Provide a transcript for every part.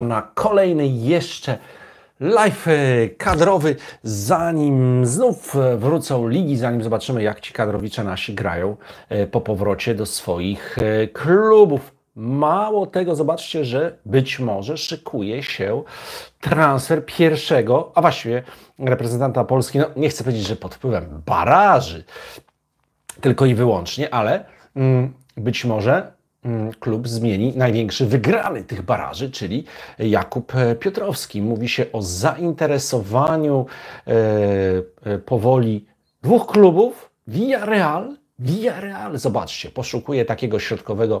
na kolejny jeszcze live kadrowy, zanim znów wrócą ligi, zanim zobaczymy, jak ci kadrowicze nasi grają e, po powrocie do swoich e, klubów. Mało tego, zobaczcie, że być może szykuje się transfer pierwszego, a właściwie reprezentanta Polski, no nie chcę powiedzieć, że pod wpływem baraży, tylko i wyłącznie, ale mm, być może Mm, klub zmieni największy wygrany tych baraży, czyli Jakub e, Piotrowski. Mówi się o zainteresowaniu e, e powoli dwóch klubów, Villarreal Villarreal, zobaczcie, poszukuje takiego środkowego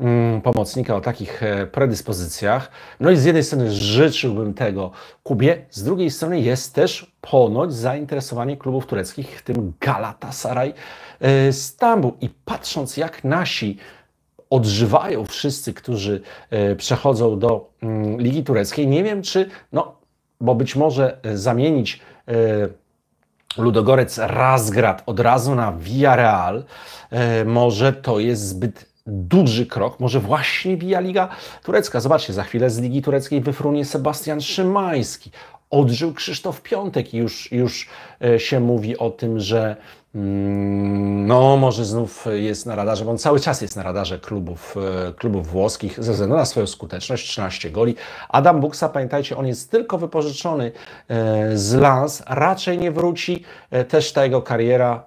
mm, pomocnika o takich e, predyspozycjach. No i z jednej strony życzyłbym tego Kubie, z drugiej strony jest też ponoć zainteresowanie klubów tureckich, w tym Galatasaray e, Stambuł. I patrząc jak nasi odżywają wszyscy, którzy e, przechodzą do mm, Ligi Tureckiej. Nie wiem, czy, no, bo być może e, zamienić e, Ludogorec Razgrad od razu na Villarreal, może to jest zbyt duży krok, może właśnie bija Liga Turecka. Zobaczcie, za chwilę z Ligi Tureckiej wyfrunie Sebastian Szymański. Odżył Krzysztof Piątek i już, już się mówi o tym, że Mm, no, może znów jest na radarze, bo on cały czas jest na radarze klubów, e, klubów włoskich ze względu na swoją skuteczność, 13 goli. Adam Buxa, pamiętajcie, on jest tylko wypożyczony e, z Lans, raczej nie wróci, e, też ta jego kariera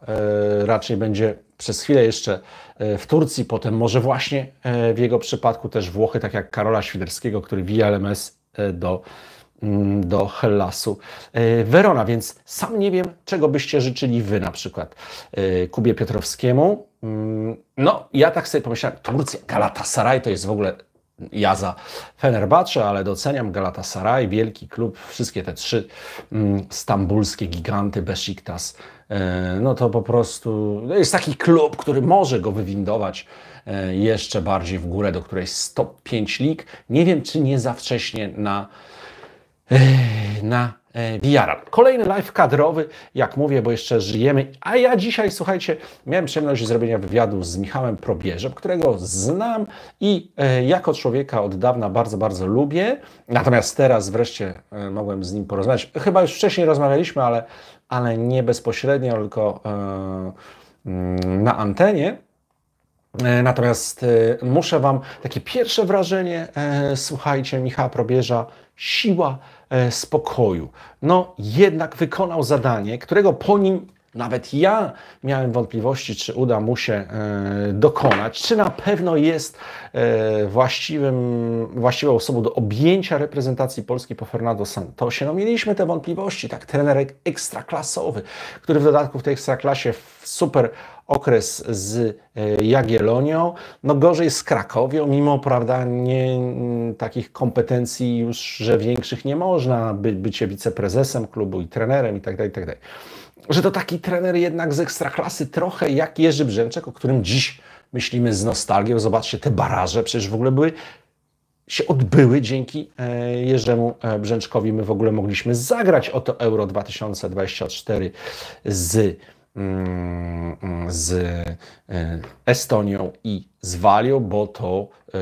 raczej będzie przez chwilę jeszcze w Turcji, potem może właśnie w jego przypadku też Włochy, tak jak Karola Świderskiego, który wija LMS do Mm, do Hellasu. E, Werona, więc sam nie wiem, czego byście życzyli wy na przykład e, Kubie Piotrowskiemu. Mm, no, ja tak sobie pomyślałem, Turcja, Galatasaray to jest w ogóle ja za Fenerbahce, ale doceniam Galatasaray, wielki klub, wszystkie te trzy mm, stambulskie giganty, Besiktas. E, no to po prostu no jest taki klub, który może go wywindować jeszcze bardziej w górę, do której 105 lig. Nie wiem, czy nie za wcześnie na na VR. E, Kolejny live kadrowy, jak mówię, bo jeszcze żyjemy. A ja dzisiaj, słuchajcie, miałem przyjemność zrobienia wywiadu z Michałem Probierzem, którego znam i e, jako człowieka od dawna bardzo, bardzo lubię. Natomiast teraz wreszcie e, mogłem z nim porozmawiać. Chyba już wcześniej rozmawialiśmy, ale, ale nie bezpośrednio, tylko mm, na antenie. Natomiast muszę Wam takie pierwsze wrażenie, słuchajcie, Michała Probierza, siła, E, spokoju. No, jednak wykonał zadanie, którego po nim nawet ja miałem wątpliwości, czy uda mu się e, dokonać, czy na pewno jest e, właściwym, właściwą osobą do objęcia reprezentacji Polski po Fernando Santosie. No mieliśmy te wątpliwości, tak, trener ekstraklasowy, który w dodatku w tej ekstraklasie w super okres z e, Jagielonią, no gorzej z Krakowią, mimo prawda nie, takich kompetencji już, że większych nie można, by, bycie wiceprezesem klubu i trenerem itd., tak itd. Tak że to taki trener jednak z ekstraklasy trochę jak Jerzy Brzęczek, o którym dziś myślimy z nostalgią. Zobaczcie, te baraże przecież w ogóle były się odbyły dzięki e, Jerzemu e, Brzęczkowi. My w ogóle mogliśmy zagrać o to Euro 2024 z Mm, mm, z e, Estonią i z Walią, bo to e,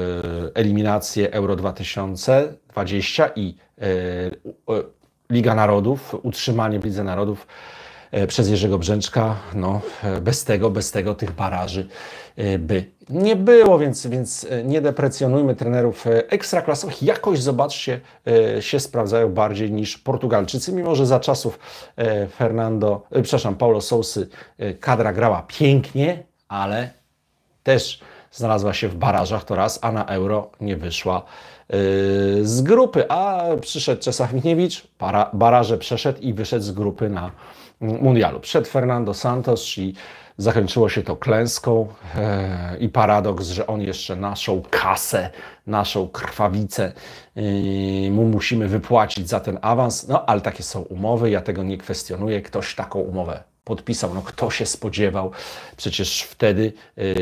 eliminacje Euro 2020 i e, Liga Narodów, utrzymanie w Lidze Narodów E, przez Jerzego Brzęczka. No, e, bez tego, bez tego tych baraży e, by nie było, więc, więc nie deprecjonujmy trenerów ekstraklasowych. Jakoś, zobaczcie, się sprawdzają bardziej niż Portugalczycy, mimo że za czasów Fernando, przepraszam, Paulo Sousy kadra grała pięknie, ale też znalazła się w barażach to raz, a na euro nie wyszła z grupy, a przyszedł Czesław Michniewicz, para, baraże przeszedł i wyszedł z grupy na mundialu. Przed Fernando Santos i zakończyło się to klęską e, i paradoks, że on jeszcze naszą kasę, naszą krwawicę e, mu musimy wypłacić za ten awans. No ale takie są umowy, ja tego nie kwestionuję. Ktoś taką umowę podpisał. No kto się spodziewał? Przecież wtedy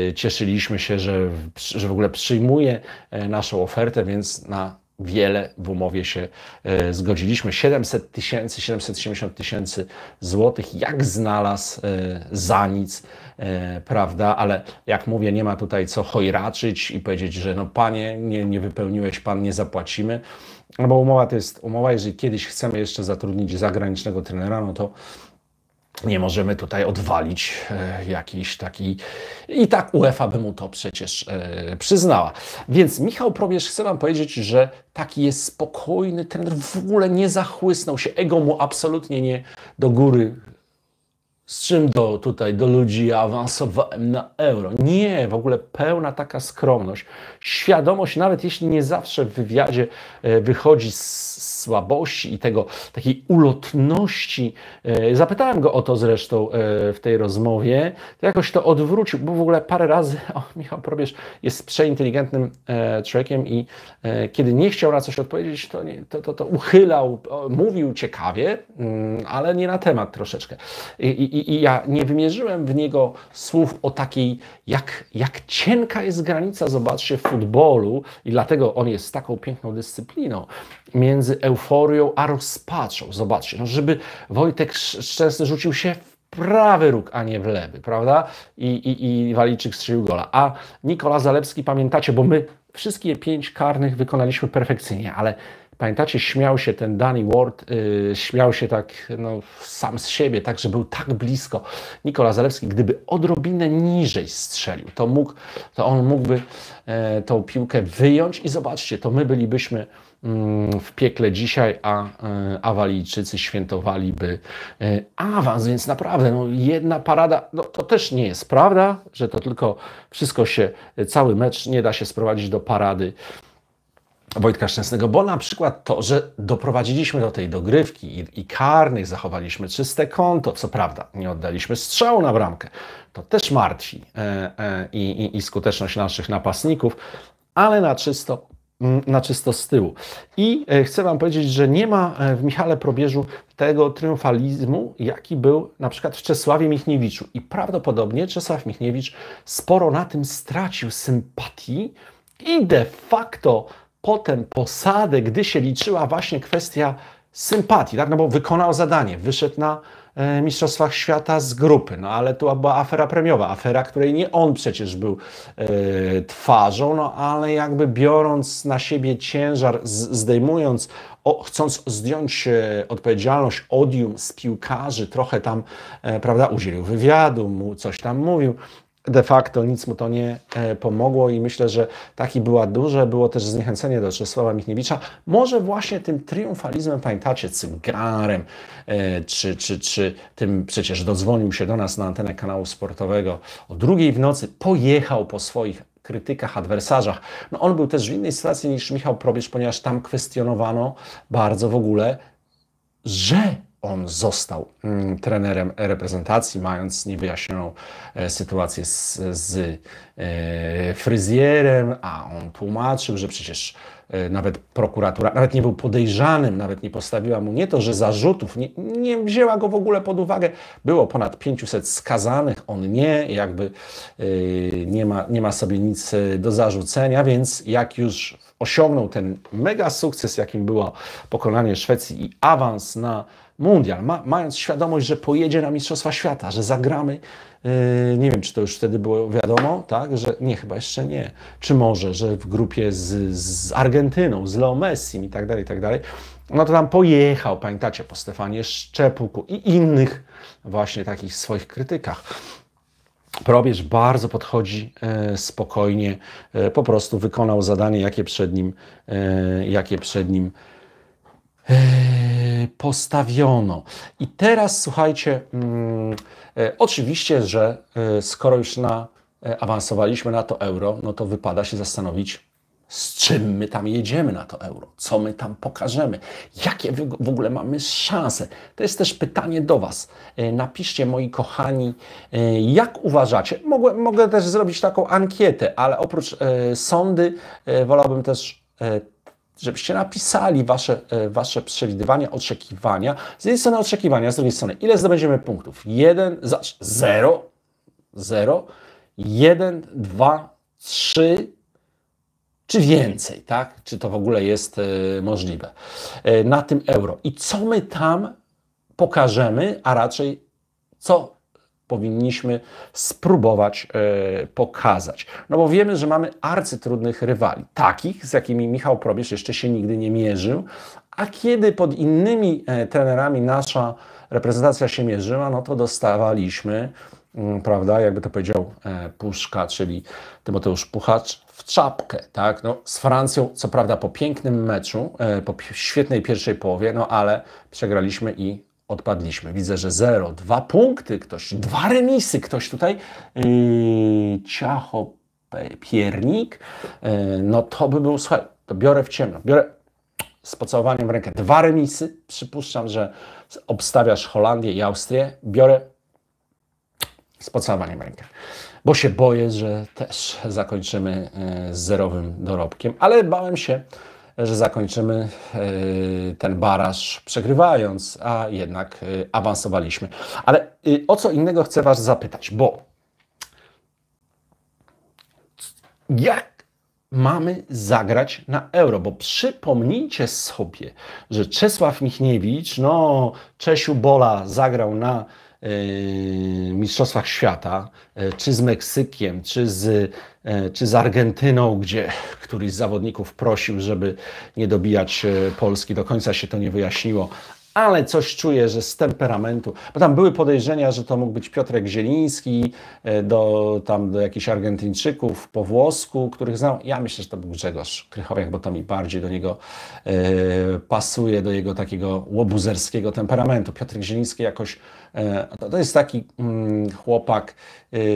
e, cieszyliśmy się, że, że w ogóle przyjmuje e, naszą ofertę, więc na wiele w umowie się e, zgodziliśmy. 700 tysięcy, 770 tysięcy złotych, jak znalazł e, za nic, e, prawda? Ale jak mówię, nie ma tutaj co hojraczyć i powiedzieć, że no panie, nie, nie wypełniłeś, pan nie zapłacimy. No bo umowa to jest umowa, jeżeli kiedyś chcemy jeszcze zatrudnić zagranicznego trenera, no to nie możemy tutaj odwalić e, jakiś taki I tak UEFA by mu to przecież e, przyznała. Więc Michał Probierz chce Wam powiedzieć, że taki jest spokojny, ten w ogóle nie zachłysnął się, ego mu absolutnie nie do góry. Z czym do, tutaj do ludzi ja awansowałem na euro? Nie, w ogóle pełna taka skromność świadomość, nawet jeśli nie zawsze w wywiadzie e, wychodzi z słabości i tego takiej ulotności. E, zapytałem go o to zresztą e, w tej rozmowie, to jakoś to odwrócił, bo w ogóle parę razy o, Michał Probierz jest przeinteligentnym człowiekiem i kiedy nie chciał na coś odpowiedzieć, to, nie, to, to, to uchylał, mówił ciekawie, mm, ale nie na temat troszeczkę. I, i, I, ja nie wymierzyłem w niego słów o takiej, jak, jak cienka jest granica, zobaczcie, w futbolu i dlatego on jest taką piękną dyscypliną, między euforią a rozpaczą. Zobaczcie, no żeby Wojtek Szczęsny rzucił się w prawy róg, a nie w lewy, prawda? I, i, i Walijczyk strzelił gola. A Nikola Zalewski, pamiętacie, bo my wszystkie pięć karnych wykonaliśmy perfekcyjnie, ale Pamiętacie, śmiał się ten Danny Ward, yy, śmiał się tak no, sam z siebie, tak, że był tak blisko. Nikola Zalewski, gdyby odrobinę niżej strzelił, to, mógł, to on mógłby e, tą piłkę wyjąć i zobaczcie, to my bylibyśmy mm, w piekle dzisiaj, a e, Awalijczycy świętowaliby e, awans, więc naprawdę no, jedna parada, no, to też nie jest prawda, że to tylko wszystko się, cały mecz nie da się sprowadzić do parady Wojtka Szczęsnego, bo na przykład to, że doprowadziliśmy do tej dogrywki i, i, karnych, zachowaliśmy czyste konto, co prawda nie oddaliśmy strzału na bramkę, to też martwi e, e, i, i, skuteczność naszych napastników, ale na czysto, mm, na czysto z tyłu. I e, chcę Wam powiedzieć, że nie ma e, w Michale Probierzu tego triumfalizmu, jaki był na przykład w Czesławie Michniewiczu. I prawdopodobnie Czesław Michniewicz sporo na tym stracił sympatii i de facto potem posadę, gdy się liczyła właśnie kwestia sympatii, tak? no bo wykonał zadanie, wyszedł na e, Mistrzostwach Świata z grupy, no ale to była afera premiowa, afera, której nie on przecież był e, twarzą, no ale jakby biorąc na siebie ciężar, z, zdejmując, o, chcąc zdjąć e, odpowiedzialność, odium z piłkarzy, trochę tam, e, prawda, udzielił wywiadu, mu coś tam mówił, de facto nic mu to nie e, pomogło i myślę, że taki była duże, było też zniechęcenie do Czesława Michniewicza. Może właśnie tym triumfalizmem, pamiętacie, cygarem, e, czy, czy, czy tym przecież dozwonił się do nas na antenę kanału sportowego o drugiej w nocy, pojechał po swoich krytykach, adwersarzach. No on był też w innej sytuacji niż Michał Probierz, ponieważ tam kwestionowano bardzo w ogóle, że on został mm, trenerem reprezentacji, mając niewyjaśnioną e, sytuację z, z e, fryzjerem, a on tłumaczył, że przecież e, nawet prokuratura, nawet nie był podejrzanym, nawet nie postawiła mu nie to, że zarzutów, nie, nie wzięła go w ogóle pod uwagę. Było ponad 500 skazanych, on nie, jakby nie ma, nie ma sobie nic do zarzucenia, więc jak już osiągnął ten mega sukces, jakim było pokonanie Szwecji i awans na mundial, ma, mając świadomość, że pojedzie na Mistrzostwa Świata, że zagramy, yy, nie wiem, czy to już wtedy było wiadomo, tak, że nie, chyba jeszcze nie, czy może, że w grupie z, z Argentyną, z Leo Messi i tak dalej, i tak dalej, no to tam pojechał, pamiętacie, po Stefanie Szczepuku i innych właśnie takich swoich krytykach. Probierz bardzo podchodzi e, spokojnie, e, po prostu wykonał zadanie, jakie przed nim, e, jakie przed nim Eee, postawiono. I teraz słuchajcie, mm, e, oczywiście, że e, skoro już na, e, awansowaliśmy na to euro, no to wypada się zastanowić, z czym my tam jedziemy na to euro, co my tam pokażemy, jakie w ogóle mamy szanse. To jest też pytanie do Was. Napiszcie, moi kochani, jak uważacie. Mogę, mogę też zrobić taką ankietę, ale oprócz sądy, wolałbym też żebyście napisali wasze, e, wasze przewidywania, oczekiwania. Z jednej strony oczekiwania, z drugiej strony ile zdobędziemy punktów? 1, znaczy 0, 0, 1, 2, 3, czy więcej, tak? Czy to w ogóle jest e, możliwe e, na tym euro? I co my tam pokażemy, a raczej co powinniśmy spróbować e, pokazać. No bo wiemy, że mamy arcytrudnych rywali, takich, z jakimi Michał Probierz jeszcze się nigdy nie mierzył, a kiedy pod innymi e, trenerami nasza reprezentacja się mierzyła, no to dostawaliśmy, mm, prawda, jakby to powiedział e, Puszka, czyli Tymoteusz Puchacz, w czapkę, tak? No, z Francją, co prawda po pięknym meczu, po świetnej pierwszej połowie, no ale przegraliśmy i odpadliśmy. Widzę, że 0, 2 punkty, ktoś, dwa remisy, ktoś tutaj yy, ciacho piernik. Yy, no to by był, słuchaj, to biorę w ciemno, biorę z pocałowaniem w rękę dwa remisy. Przypuszczam, że obstawiasz Holandię i Austrię. Biorę z pocałowaniem w rękę bo się boję, że też zakończymy z yy, zerowym dorobkiem, ale bałem się, że zakończymy e, ten baraż przegrywając, a jednak e, awansowaliśmy. Ale e, o co innego chcę Was zapytać, bo jak mamy zagrać na euro? Bo przypomnijcie sobie, że Czesław Michniewicz, no Czesiu Bola zagrał na Mistrzostwach Świata, czy z Meksykiem, czy z E, czy z Argentyną, gdzie któryś z zawodników prosił, żeby nie dobijać e, Polski. Do końca się to nie wyjaśniło, ale coś czuję, że z temperamentu, bo tam były podejrzenia, że to mógł być Piotrek Zieliński e, do, tam, do jakichś Argentyńczyków po włosku, których znam. Ja myślę, że to był Grzegorz Krychowiak, bo to mi bardziej do niego e, pasuje, do jego takiego łobuzerskiego temperamentu. Piotrek Zieliński jakoś, e, to, jest taki mm, chłopak,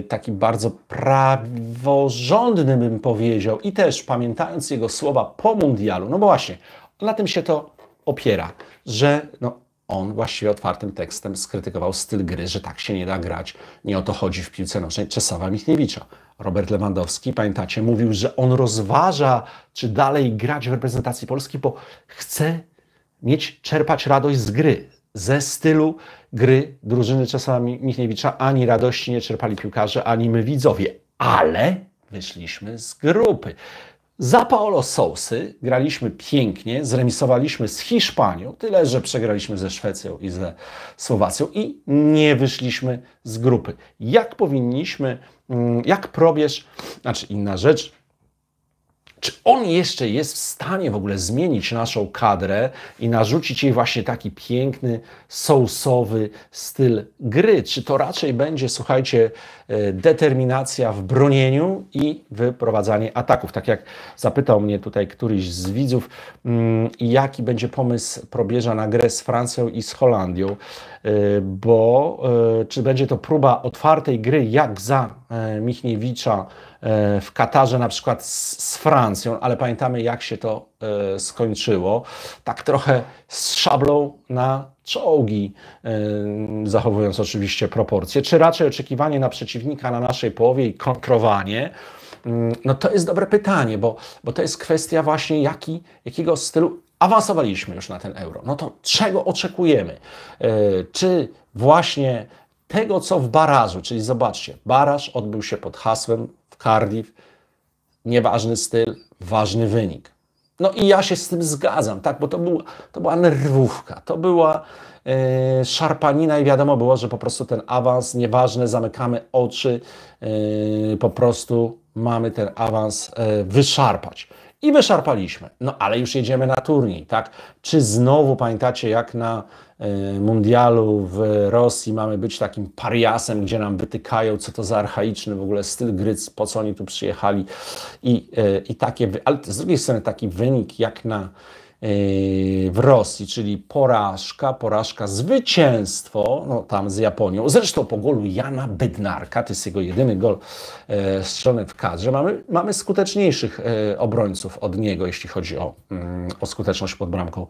taki bardzo praworządny bym powiedział i też pamiętając jego słowa po mundialu, no bo właśnie, na tym się to opiera, że no, on właściwie otwartym tekstem skrytykował styl gry, że tak się nie da grać, nie o to chodzi w piłce nożnej Czesława Michniewicza. Robert Lewandowski, pamiętacie, mówił, że on rozważa, czy dalej grać w reprezentacji Polski, bo chce mieć, czerpać radość z gry, ze stylu gry drużyny Czesława Michniewicza. Ani radości nie czerpali piłkarze, ani my widzowie, ale wyszliśmy z grupy. Za Paolo Sousy graliśmy pięknie, zremisowaliśmy z Hiszpanią, tyle że przegraliśmy ze Szwecją i ze Słowacją i nie wyszliśmy z grupy. Jak powinniśmy, mm, jak probierz, znaczy inna rzecz, czy on jeszcze jest w stanie w ogóle zmienić naszą kadrę i narzucić jej właśnie taki piękny, sousowy styl gry? Czy to raczej będzie, słuchajcie, e, determinacja w bronieniu i wyprowadzanie ataków? Tak jak zapytał mnie tutaj któryś z widzów, mm, jaki będzie pomysł probierza na grę z Francją i z Holandią, e, bo e, czy będzie to próba otwartej gry jak za Michniewicza E, w Katarze na przykład z, Francją, ale pamiętamy jak się to e, skończyło. Tak trochę z szablą na czołgi, e, zachowując oczywiście proporcje, czy raczej oczekiwanie na przeciwnika na naszej połowie i kontrowanie. Mm, no to jest dobre pytanie, bo, bo to jest kwestia właśnie jaki, jakiego stylu awansowaliśmy już na ten euro. No to czego oczekujemy? Czy właśnie tego, co w barażu, czyli zobaczcie, baraż odbył się pod hasłem Cardiff. Nieważny styl, ważny wynik. No i ja się z tym zgadzam, tak, bo to, był, to była nerwówka, to była yy, szarpanina i wiadomo było, że po prostu ten awans, nieważne, zamykamy oczy, e, po prostu mamy ten awans e, wyszarpać. I wyszarpaliśmy. No ale już jedziemy na turniej, tak? Czy znowu pamiętacie, jak na E, mundialu w Rosji mamy być takim pariasem, gdzie nam wytykają, co to za archaiczny w ogóle styl gry, po co oni tu przyjechali i, e, i takie, ale z drugiej strony taki wynik jak na w Rosji, czyli porażka, porażka, zwycięstwo, no tam z Japonią. Zresztą po golu Jana Bednarka, to jest jego jedyny gol e, strzelony w kadrze. Mamy, mamy skuteczniejszych e, obrońców od niego, jeśli chodzi o, mm, o skuteczność pod bramką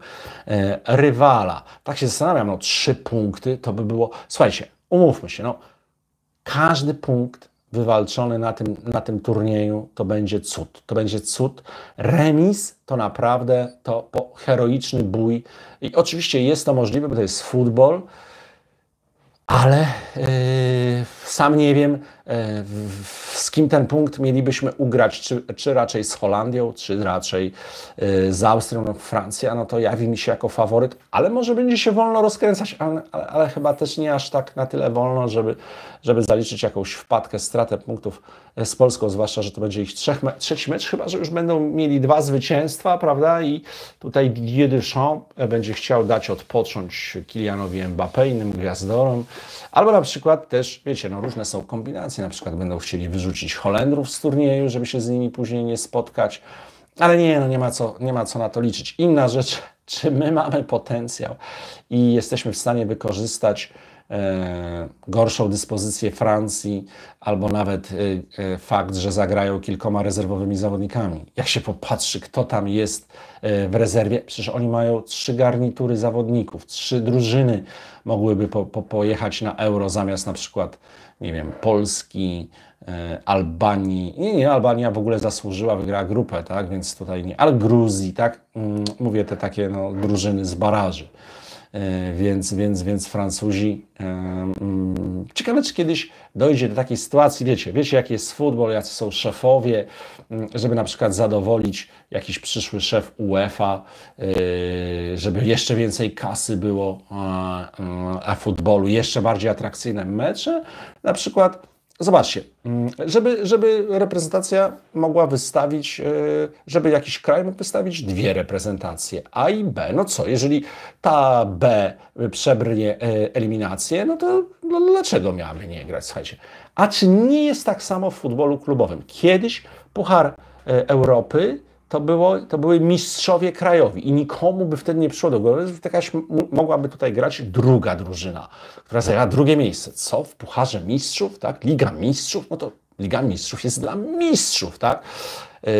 e, rywala. Tak się zastanawiam, no trzy punkty to by było... Słuchajcie, umówmy się, no każdy punkt wywalczony na tym, na tym turnieju, to będzie cud. To będzie cud. Remis to naprawdę to heroiczny bój. I oczywiście jest to możliwe, bo to jest futbol, ale yy, sam nie wiem, E, z kim ten punkt mielibyśmy ugrać, czy, czy raczej z Holandią, czy raczej e, z Austrią no, Francja, no to jawi mi się jako faworyt, ale może będzie się wolno rozkręcać, ale, ale, ale, chyba też nie aż tak na tyle wolno, żeby, żeby zaliczyć jakąś wpadkę, stratę punktów e, z Polską, zwłaszcza, że to będzie ich trzech, me trzeci mecz, chyba, że już będą mieli dwa zwycięstwa, prawda, i tutaj Didier Deschamps będzie chciał dać odpocząć Kilianowi Mbappé, innym gwiazdorom, albo na przykład też, wiecie, no różne są kombinacje, Niemcy na przykład będą chcieli wyrzucić Holendrów z turnieju, żeby się z nimi później nie spotkać. Ale nie, no nie, ma co, nie ma co na to liczyć. Inna rzecz, czy my mamy potencjał i jesteśmy w stanie wykorzystać e, gorszą dyspozycję Francji, albo nawet e, e fakt, że zagrają kilkoma rezerwowymi zawodnikami. Jak się popatrzy, kto tam jest e, w rezerwie, przecież oni mają trzy garnitury zawodników, trzy drużyny mogłyby po, po, pojechać na euro zamiast na przykład nie wiem, Polski, e, Albanii. Nie, nie, Albania w ogóle zasłużyła, wygrała grupę, tak? Więc tutaj nie. Ale Gruzji, tak? Mm, mówię te takie no, drużyny z baraży. E, więc, więc, więc Francuzi. E, mm, ciekawe, czy kiedyś dojdzie do takiej sytuacji, wiecie, wiecie, jaki jest futbol, jacy są szefowie, mm, żeby na przykład zadowolić jakiś przyszły szef UEFA, e, żeby jeszcze więcej kasy było, a futbolu jeszcze bardziej atrakcyjne mecze. Na przykład Zobaczcie, mm, żeby, żeby reprezentacja mogła wystawić, e, żeby jakiś kraj mógł wystawić dwie reprezentacje, A i B. No co, jeżeli ta B przebrnie e, eliminację, no to no dlaczego miałaby nie grać? Słuchajcie. A czy nie jest tak samo w futbolu klubowym? Kiedyś Puchar e, Europy to, było, to były mistrzowie krajowi i nikomu by wtedy nie przyszło do głowy, że mogłaby tutaj grać druga drużyna, która zajęła drugie miejsce. Co? W Pucharze Mistrzów, tak? Liga Mistrzów? No to Liga Mistrzów jest dla mistrzów, tak? Yy,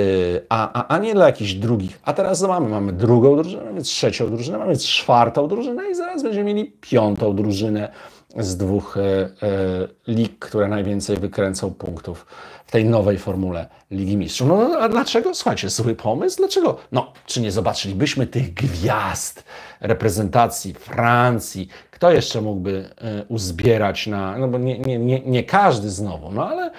a, a, a nie dla jakichś drugich. A teraz no mamy? Mamy drugą drużynę, mamy trzecią drużynę, mamy czwartą drużynę i zaraz będziemy mieli piątą drużynę z dwóch yy, yy, lig, które najwięcej wykręcą punktów w tej nowej formule Ligi Mistrzów. No, no, no a dlaczego? Słuchajcie, zły pomysł? Dlaczego? No, czy nie zobaczylibyśmy tych gwiazd reprezentacji Francji? Kto jeszcze mógłby e, uzbierać na... No bo nie, nie, nie, nie każdy znowu, no ale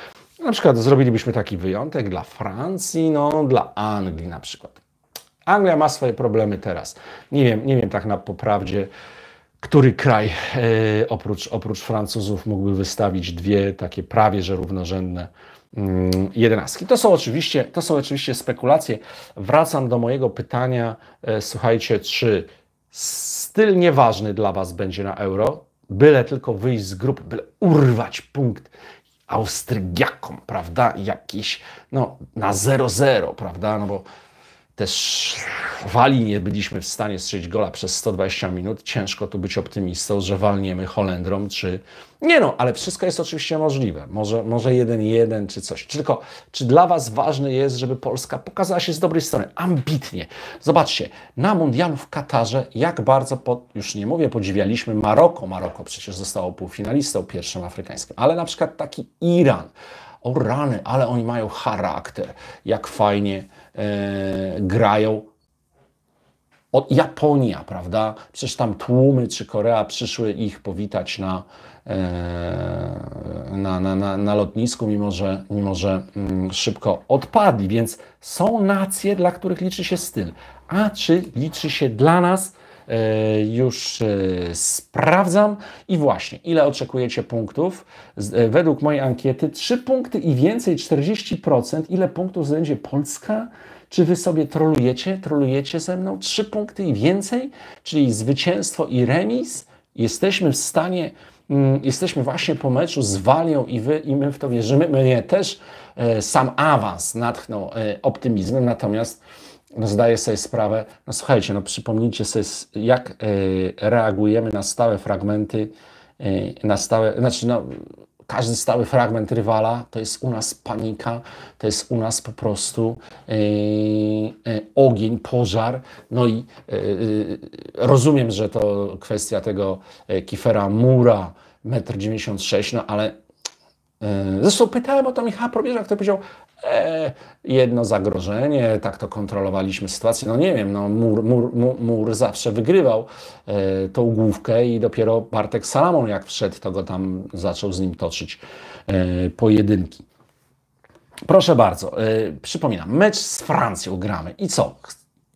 na przykład zrobilibyśmy taki wyjątek dla Francji, no dla Anglii na przykład. Anglia ma swoje problemy teraz. Nie wiem, nie wiem tak na poprawdzie, który kraj e, oprócz, oprócz Francuzów mógłby wystawić dwie takie prawie że równorzędne Mm, jedenastki. To są oczywiście, to są oczywiście spekulacje. Wracam do mojego pytania. E, słuchajcie, czy styl nieważny dla Was będzie na euro? Byle tylko wyjść z grupy, byle urwać punkt Austriakom, prawda? Jakiś, no, na 0-0, prawda? No bo też wali nie byliśmy w stanie strzelić gola przez 120 minut. Ciężko tu być optymistą, że walniemy Holendrom czy... Nie no, ale wszystko jest oczywiście możliwe. Może, może 1-1 czy coś. Tylko czy dla Was ważne jest, żeby Polska pokazała się z dobrej strony? Ambitnie. Zobaczcie, na mundialu w Katarze jak bardzo, po, już nie mówię, podziwialiśmy Maroko. Maroko przecież zostało półfinalistą pierwszym afrykańskim. Ale na przykład taki Iran. O rany, ale oni mają charakter. Jak fajnie E, grają. od Japonia, prawda? Przecież tam tłumy czy Korea przyszły ich powitać na, e, na, na, na, na lotnisku, mimo że, mimo że mm, szybko odpadli. Więc są nacje, dla których liczy się styl. A czy liczy się dla nas? E, już e, sprawdzam. I właśnie, ile oczekujecie punktów? E, według mojej ankiety 3 punkty i więcej, 40%. Ile punktów będzie Polska? Czy wy sobie trolujecie? Trolujecie ze mną? 3 punkty i więcej? Czyli zwycięstwo i remis? Jesteśmy w stanie mm, jesteśmy właśnie po meczu z Walią i, wy, i my w to wierzymy. Mnie też sam awans natchnął optymizmem, natomiast no zdaję sobie sprawę, no słuchajcie, no przypomnijcie sobie, jak e, reagujemy na stałe fragmenty, e, na stałe, znaczy no, każdy stały fragment rywala to jest u nas panika, to jest u nas po prostu yy, yy, ogień, pożar. No i yy, rozumiem, że to kwestia tego Kifera Mura, 1,96 m, no ale Zresztą pytałem o to Michała Probierza, to powiedział, E, jedno zagrożenie, tak to kontrolowaliśmy sytuację. No nie wiem, no mur, mur, mur, mur zawsze wygrywał e, tą główkę i dopiero Bartek Salamon jak wszedł, to go tam zaczął z nim toczyć e, pojedynki. Proszę bardzo, e, przypominam, mecz z Francją gramy i co?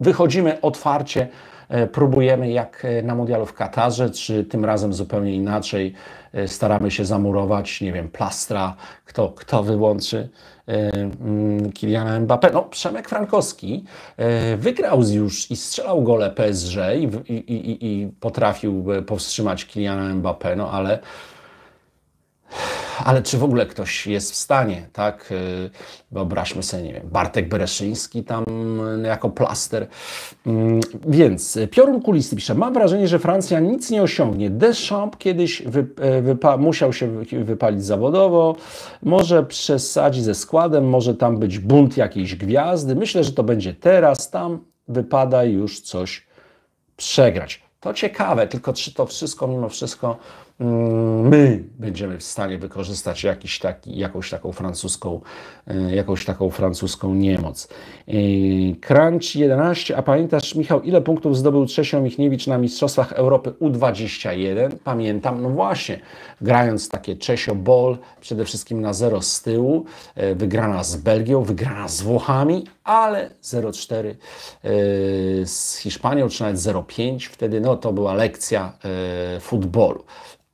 Wychodzimy otwarcie, e, próbujemy jak e, na mundialu w Katarze, czy tym razem zupełnie inaczej E, staramy się zamurować, nie wiem, plastra, kto, kto wyłączy e, mm, Kiliana Mbappé. No, Przemek Frankowski e, wygrał już i strzelał gole PSG i, i, i, i potrafił powstrzymać Kiliana Mbappé, no ale ale czy w ogóle ktoś jest w stanie, tak? Y, wyobraźmy sobie, nie wiem, Bartek Bereszyński tam y, jako plaster. Mm, więc y, Piorun Kulisty pisze, mam wrażenie, że Francja nic nie osiągnie. Deschamps kiedyś musiał się wypalić zawodowo, może przesadzi ze składem, może tam być bunt jakiejś gwiazdy. Myślę, że to będzie teraz, tam wypada już coś przegrać. To ciekawe, tylko czy to wszystko mimo wszystko Mm, my będziemy w stanie wykorzystać jakiś taki, jakąś, taką francuską, e, jakąś taką francuską niemoc. Crunch e, 11, a pamiętasz Michał, ile punktów zdobył Czesio Michniewicz na Mistrzostwach Europy U21? Pamiętam, no właśnie, grając takie Czesio Ball, przede wszystkim na zero z tyłu, e, wygrana z Belgią, wygrana z Włochami, ale 0,4 e, z Hiszpanią, czy nawet 0,5 wtedy, no to była lekcja e, futbolu.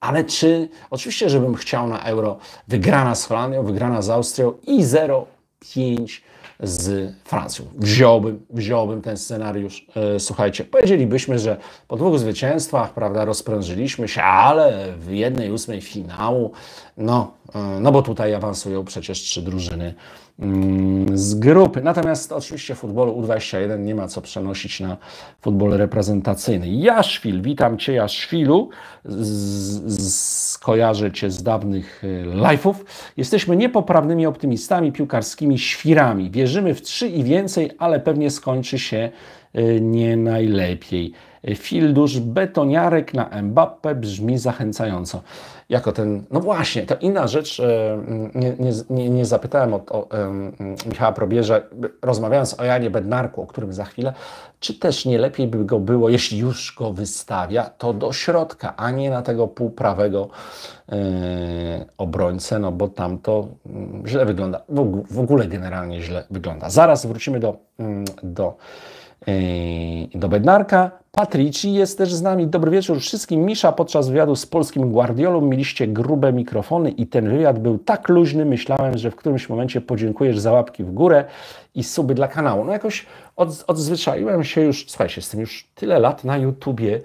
Ale czy, oczywiście, żebym chciał na euro wygrana z Holandią, wygrana z Austrią i 0,5 z Francją. Wziąłbym, wziąłbym ten scenariusz. E, słuchajcie, powiedzielibyśmy, że po dwóch zwycięstwach, prawda, rozprężyliśmy się, ale w jednej ósmej finału, no, no bo tutaj awansują przecież trzy drużyny Mm, z grupy. Natomiast oczywiście futbolu U21 nie ma co przenosić na futbol reprezentacyjny. Jaszwil, witam Cię Jaszwilu, skojarzę Cię z dawnych y, live'ów. Jesteśmy niepoprawnymi optymistami, piłkarskimi świrami. Wierzymy w trzy i więcej, ale pewnie skończy się y, nie najlepiej. Fildusz betoniarek na Mbappe brzmi zachęcająco. Jako ten, no właśnie, to inna rzecz, e, nie, nie, nie zapytałem o, o um, Michała Probierza, rozmawiając o Janie Bednarku, o którym za chwilę, czy też nie lepiej by go było, jeśli już go wystawia, to do środka, a nie na tego półprawego yy, obrońcę, no bo tam to mm, źle wygląda, w, w ogóle generalnie źle wygląda. Zaraz wrócimy do, mm, do Yy, do Bednarka. Patrici jest też z nami. Dobry wieczór wszystkim. Misza, podczas wywiadu z polskim Guardiolą mieliście grube mikrofony i ten wywiad był tak luźny, myślałem, że w którymś momencie podziękujesz za łapki w górę i suby dla kanału. No jakoś od, odzwyczaiłem się już, słuchajcie, jestem już tyle lat na YouTubie,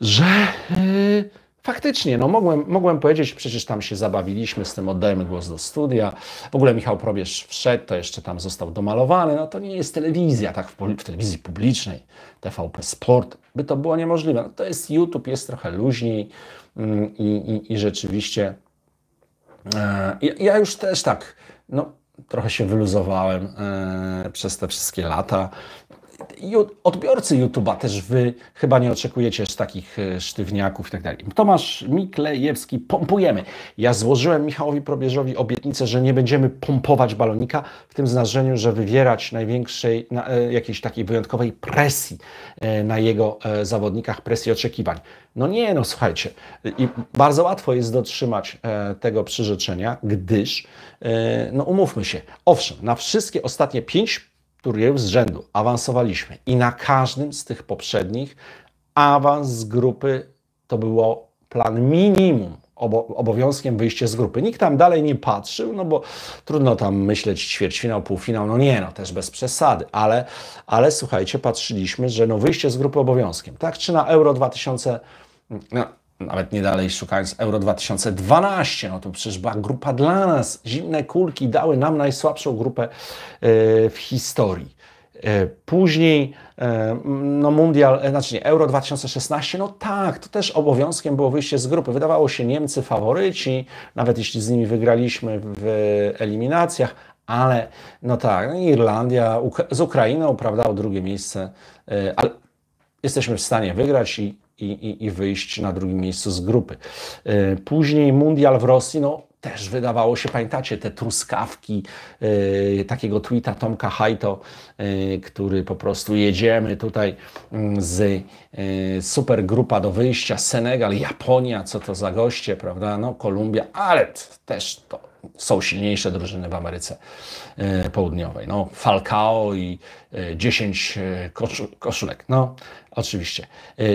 że... Yy Faktycznie, no mogłem, mogłem powiedzieć, przecież tam się zabawiliśmy z tym, oddajemy głos do studia. W ogóle Michał Probierz wszedł, to jeszcze tam został domalowany. No to nie jest telewizja, tak w, w telewizji publicznej, TVP Sport, by to było niemożliwe. No to jest YouTube, jest trochę luźniej mm, i, i, i rzeczywiście e, ja już też tak, no trochę się wyluzowałem e, przez te wszystkie lata odbiorcy YouTube'a też wy chyba nie oczekujecie z takich e, sztywniaków i tak dalej. Tomasz Miklejewski, pompujemy. Ja złożyłem Michałowi Probierzowi obietnicę, że nie będziemy pompować balonika w tym znaczeniu, że wywierać największej, na, e, jakiejś takiej wyjątkowej presji e, na jego zawodnikach, presji oczekiwań. No nie, no słuchajcie, i bardzo łatwo jest dotrzymać tego przyrzeczenia, gdyż, no umówmy się, owszem, na wszystkie ostatnie pięć turniejów z rzędu awansowaliśmy i na każdym z tych poprzednich awans z grupy to było plan minimum obowiązkiem wyjście z grupy. Nikt tam dalej nie patrzył, no bo trudno tam myśleć ćwierćfinał, półfinał, no nie, no też bez przesady, ale, ale słuchajcie, patrzyliśmy, że no wyjście z grupy obowiązkiem, tak? Czy na Euro 2000, no, nawet nie dalej szukając Euro 2012, no to przecież była grupa dla nas. Zimne kulki dały nam najsłabszą grupę e, w historii. E, później e, no mundial, znaczy nie, Euro 2016, no tak, to też obowiązkiem było wyjście z grupy. Wydawało się Niemcy faworyci, nawet jeśli z nimi wygraliśmy w eliminacjach, ale no tak, no Irlandia z Ukrainą, prawda, o drugie miejsce, ale jesteśmy w stanie wygrać i i, i, i wyjść na drugim miejscu z grupy. E, później mundial w Rosji, no też wydawało się, pamiętacie, te truskawki e, takiego tweeta Tomka Hajto, e, który po prostu jedziemy tutaj mm, z super grupa do wyjścia, Senegal, Japonia, co to za goście, prawda, no Kolumbia, ale też to są silniejsze drużyny w Ameryce e, Południowej. No, Falcao i 10 e, e, koszu, koszulek. No, oczywiście.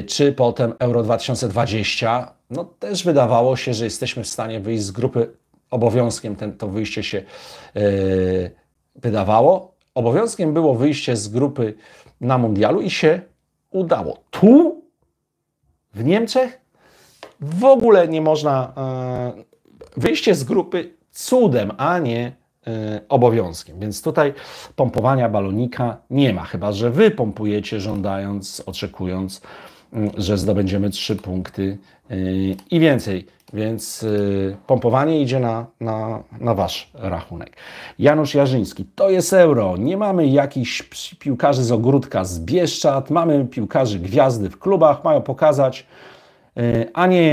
Czy potem Euro 2020? No, też wydawało się, że jesteśmy w stanie wyjść z grupy. Obowiązkiem ten, to wyjście się yy, wydawało. Obowiązkiem było wyjście z grupy na mundialu i się udało. Tu, w Niemczech, w ogóle nie można. Yy, wyjście z grupy cudem, a nie e, obowiązkiem. Więc tutaj pompowania balonika nie ma, chyba że wy pompujecie, żądając, oczekując, mm, że zdobędziemy trzy punkty e, i więcej. Więc e, pompowanie idzie na, na, na wasz rachunek. Janusz Jarzyński, to jest euro. Nie mamy jakichś piłkarzy z ogródka, z Bieszczad. Mamy piłkarzy gwiazdy w klubach, mają pokazać, a nie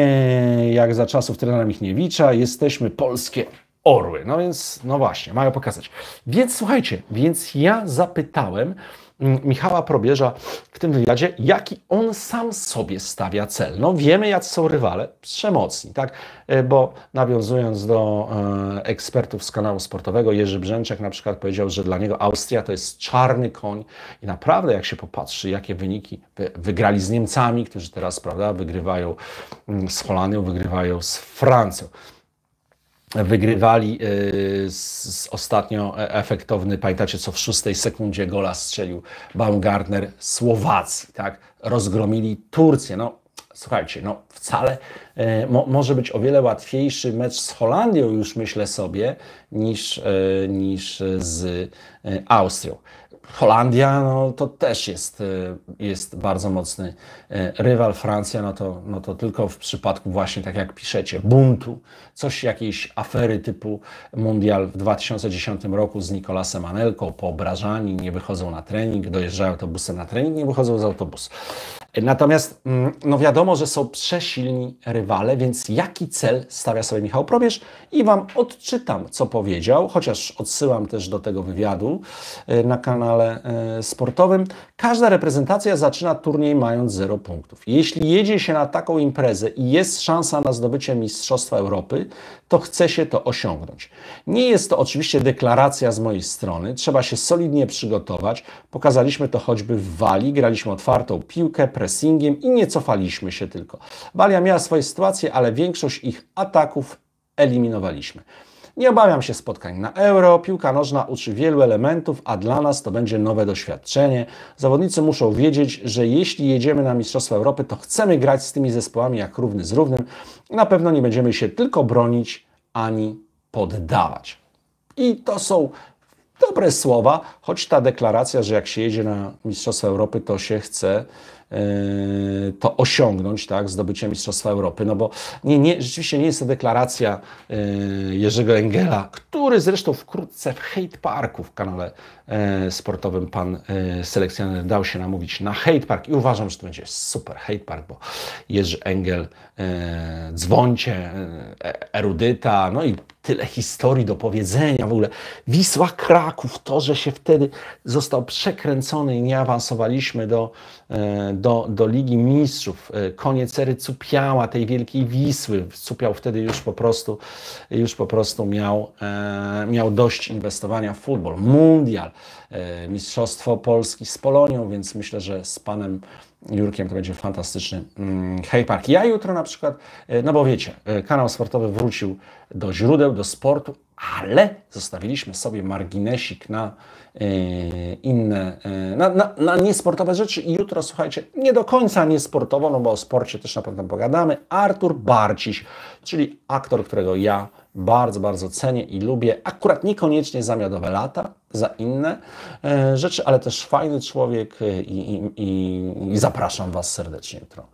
jak za czasów trenera Michniewicza. Jesteśmy polskie orły. No więc, no właśnie, mają pokazać. Więc słuchajcie, więc ja zapytałem mm, Michała Probierza w tym wywiadzie, jaki on sam sobie stawia cel. No wiemy, jak są rywale, przemocni, tak? E, bo nawiązując do e, ekspertów z kanału sportowego, Jerzy Brzęczek na przykład powiedział, że dla niego Austria to jest czarny koń i naprawdę jak się popatrzy, jakie wyniki wygrali z Niemcami, którzy teraz, prawda, wygrywają mm, z Holandią, wygrywają z Francją wygrywali y, z, ostatnio e, efektowny, pamiętacie co, w szóstej sekundzie gola strzelił Baumgartner Słowacji, tak? Rozgromili Turcję, no słuchajcie, no wcale e, mo, może być o wiele łatwiejszy mecz z Holandią już myślę sobie niż, e, niż z Austrią. Holandia no, to też jest, y, jest bardzo mocny y, rywal. Francja no to, no to tylko w przypadku właśnie, tak jak piszecie, buntu, coś jakiejś afery typu Mundial w 2010 roku z Nicolasem Anelką, poobrażani, nie wychodzą na trening, dojeżdżają autobusem na trening, nie wychodzą z autobusu. Natomiast mm, no wiadomo, że są przesilni rywale, więc jaki cel stawia sobie Michał Probierz i Wam odczytam, co powiedział, chociaż odsyłam też do tego wywiadu e, na kanale e, sportowym. Każda reprezentacja zaczyna turniej mając 0 punktów. Jeśli jedzie się na taką imprezę i jest szansa na zdobycie Mistrzostwa Europy, to chce się to osiągnąć. Nie jest to oczywiście deklaracja z mojej strony, trzeba się solidnie przygotować. Pokazaliśmy to choćby w Wali, graliśmy otwartą piłkę, pressingiem i nie cofaliśmy się tylko. Balia miała swoje sytuacje, ale większość ich ataków eliminowaliśmy. Nie obawiam się spotkań na euro. Piłka nożna uczy wielu elementów, a dla nas to będzie nowe doświadczenie. Zawodnicy muszą wiedzieć, że jeśli jedziemy na Mistrzostwa Europy, to chcemy grać z tymi zespołami jak równy z równym. Na pewno nie będziemy się tylko bronić ani poddawać. I to są dobre słowa, choć ta deklaracja, że jak się jedzie na Mistrzostwa Europy, to się chce E, to osiągnąć, tak, zdobycie Mistrzostwa Europy, no bo nie, nie, rzeczywiście nie jest to deklaracja e, Jerzego Engela, który zresztą wkrótce w Hate Parku w kanale E, sportowym pan e, selekcjoner dał się namówić na Hate Park i uważam, że to będzie super Hate Park, bo Jerzy Engel, e, Dzwoncie, Erudyta, no i tyle historii do powiedzenia w ogóle. Wisła Kraków, to, że się wtedy został przekręcony i nie awansowaliśmy do, do, do Ligi Mistrzów. Koniec ery Cupiała, tej wielkiej Wisły. Cupiał wtedy już po prostu, już po prostu miał, miał dość inwestowania w futbol. Mundial, E, Mistrzostwo Polski z Polonią, więc myślę, że z panem Jurkiem to będzie fantastyczny mm, hej park. Ja jutro na przykład, e, no bo wiecie, e, kanał sportowy wrócił do źródeł, do sportu, ale zostawiliśmy sobie marginesik na E, inne, e, na, na, na niesportowe rzeczy. I jutro, słuchajcie, nie do końca niesportowo, no bo o sporcie też na pewno pogadamy. Artur Barciś, czyli aktor, którego ja bardzo, bardzo cenię i lubię. Akurat niekoniecznie za miodowe lata, za inne e, rzeczy, ale też fajny człowiek i, i, i, zapraszam Was serdecznie jutro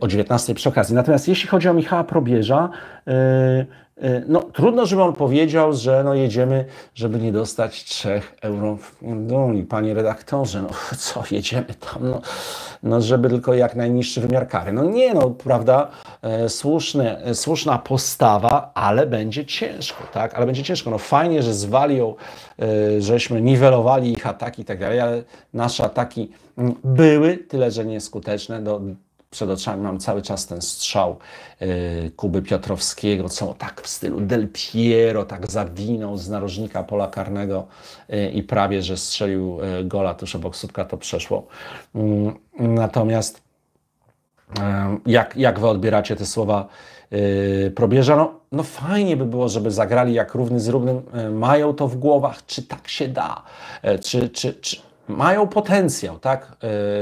o 19 przy okazji. Natomiast jeśli chodzi o Michała Probierza, E, no, trudno, żeby on powiedział, że no jedziemy, żeby nie dostać 3 euro w i Panie redaktorze, no co, jedziemy tam, no, no żeby tylko jak najniższy wymiar kary. No nie, no prawda, e, słuszne, e, słuszna postawa, ale będzie ciężko, tak, ale będzie ciężko. No fajnie, że zwalił, żeśmy niwelowali ich ataki i tak dalej, ale nasze ataki mm, były, tyle że nieskuteczne do przed oczami mam cały czas ten strzał y, Kuby Piotrowskiego, co tak w stylu Del Piero, tak zawinął z narożnika pola karnego y, i prawie, że strzelił y, gola, tuż obok słupka to przeszło. Mm, natomiast jak, jak wy odbieracie te słowa probierza? No, no fajnie by było, żeby zagrali jak równy z równym. Mają to w głowach, czy tak się da? Czy, czy, czy, mają potencjał, tak,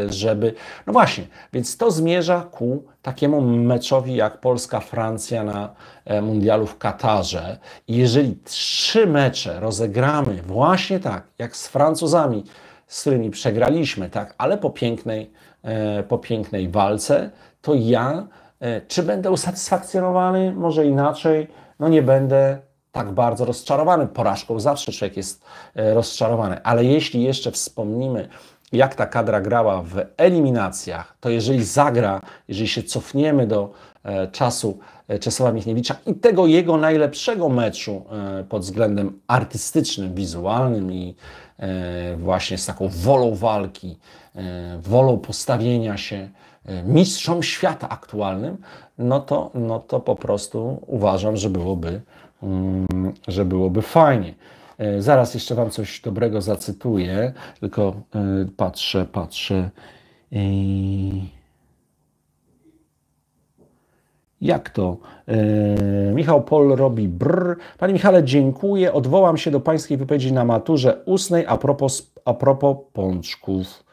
e, żeby. No właśnie, więc to zmierza ku takiemu meczowi jak Polska-Francja na e, mundialu w Katarze. I jeżeli trzy mecze rozegramy właśnie tak, jak z Francuzami, z którymi przegraliśmy, tak, ale po pięknej, e, po pięknej walce, to ja, czy będę usatysfakcjonowany, może inaczej, no nie będę tak bardzo rozczarowany porażką. Zawsze człowiek jest e, rozczarowany. Ale jeśli jeszcze wspomnimy, jak ta kadra grała w eliminacjach, to jeżeli zagra, jeżeli się cofniemy do e, czasu e, Czesława Michniewicza i tego jego najlepszego meczu pod względem artystycznym, wizualnym i właśnie z taką wolą walki, wolą postawienia się mistrzom świata aktualnym, no to, no to po prostu uważam, że byłoby Mm, że byłoby fajnie. E, zaraz jeszcze Wam coś dobrego zacytuję, tylko e, patrzę, patrzę. Jak to? E, Michał Pol robi brr. Panie Michale, dziękuję. Odwołam się do Pańskiej wypowiedzi na maturze ustnej a propos, a propos pączków.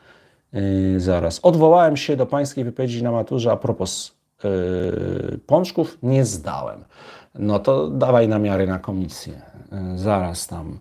zaraz. Odwołałem się do Pańskiej wypowiedzi na maturze a propos pączków. Nie zdałem no to dawaj namiary na komisję. E, zaraz tam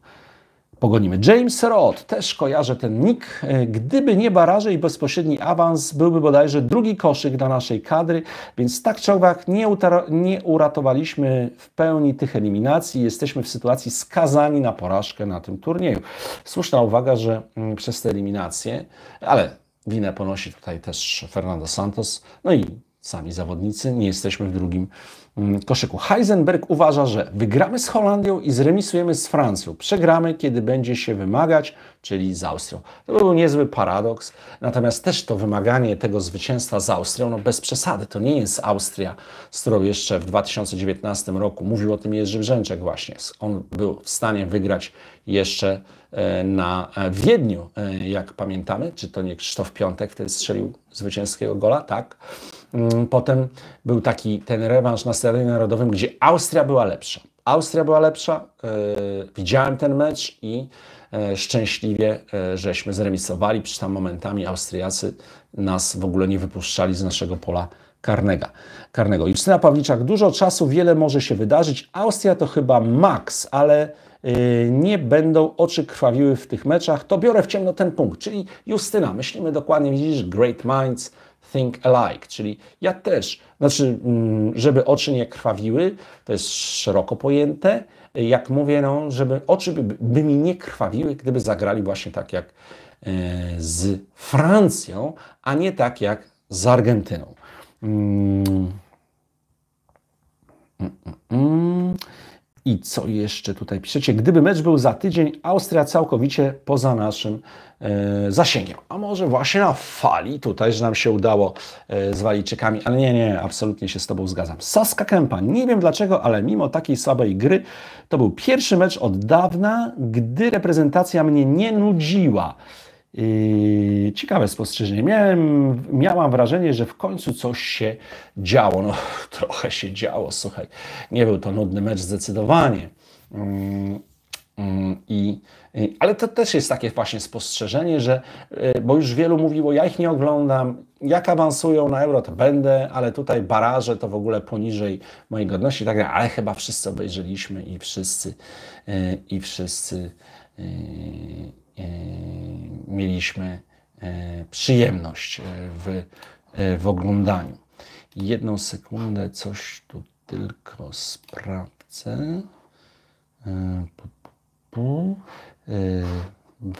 pogonimy. James Roth, też kojarzę ten nick. E, gdyby nie baraże i bezpośredni awans, byłby bodajże drugi koszyk dla naszej kadry, więc tak czy owak nie, nie uratowaliśmy w pełni tych eliminacji. Jesteśmy w sytuacji skazani na porażkę na tym turnieju. Słuszna uwaga, że mm, przez te eliminacje, ale winę ponosi tutaj też Fernando Santos, no i sami zawodnicy, nie jesteśmy w drugim Mm, koszyku. Heisenberg uważa, że wygramy z Holandią i zremisujemy z Francją. Przegramy, kiedy będzie się wymagać, czyli z Austrią. To był niezły paradoks. Natomiast też to wymaganie tego zwycięstwa z Austrią, no bez przesady, to nie jest Austria, z którą jeszcze w 2019 roku mówił o tym Jerzy Brzęczek właśnie. On był w stanie wygrać jeszcze e, na e, Wiedniu, e, jak pamiętamy. Czy to nie Krzysztof Piątek wtedy strzelił zwycięskiego gola? Tak. Mm, potem był taki ten rewanż na Stadionie Narodowym, gdzie Austria była lepsza. Austria była lepsza, e, widziałem ten mecz i e, szczęśliwie e, żeśmy zremisowali. przy tam momentami Austriacy nas w ogóle nie wypuszczali z naszego pola karnego. karnego. Justyna Pawliczak, dużo czasu, wiele może się wydarzyć. Austria to chyba maks, ale nie będą oczy krwawiły w tych meczach. To biorę w ciemno ten punkt. Czyli Justyna, myślimy dokładnie, widzisz, great minds, think alike, czyli ja też, znaczy, mm, żeby oczy nie krwawiły, to jest szeroko pojęte. Jak mówię, no, żeby oczy by, by mi nie krwawiły, gdyby zagrali właśnie tak jak e, z Francją, a nie tak jak z Argentyną. Mm. Mm, mm, mm. I co jeszcze tutaj piszecie? Gdyby mecz był za tydzień, Austria całkowicie poza naszym e, zasięgiem. A może właśnie na fali tutaj, że nam się udało e, z Walijczykami. Ale nie, nie, absolutnie się z Tobą zgadzam. Saska Kępa, nie wiem dlaczego, ale mimo takiej słabej gry, to był pierwszy mecz od dawna, gdy reprezentacja mnie nie nudziła. I ciekawe spostrzeżenie. Miałem, miałam wrażenie, że w końcu coś się działo. No, trochę się działo, słuchaj. Nie był to nudny mecz zdecydowanie. Mm, mm, i, i, ale to też jest takie właśnie spostrzeżenie, że, y, bo już wielu mówiło, ja ich nie oglądam, jak awansują na euro, to będę, ale tutaj baraże to w ogóle poniżej mojej godności, tak, ale chyba wszyscy obejrzeliśmy i wszyscy, y, i wszyscy, i wszyscy E, mieliśmy e, przyjemność e, w, w oglądaniu. Jedną sekundę, coś tu tylko sprawdzę.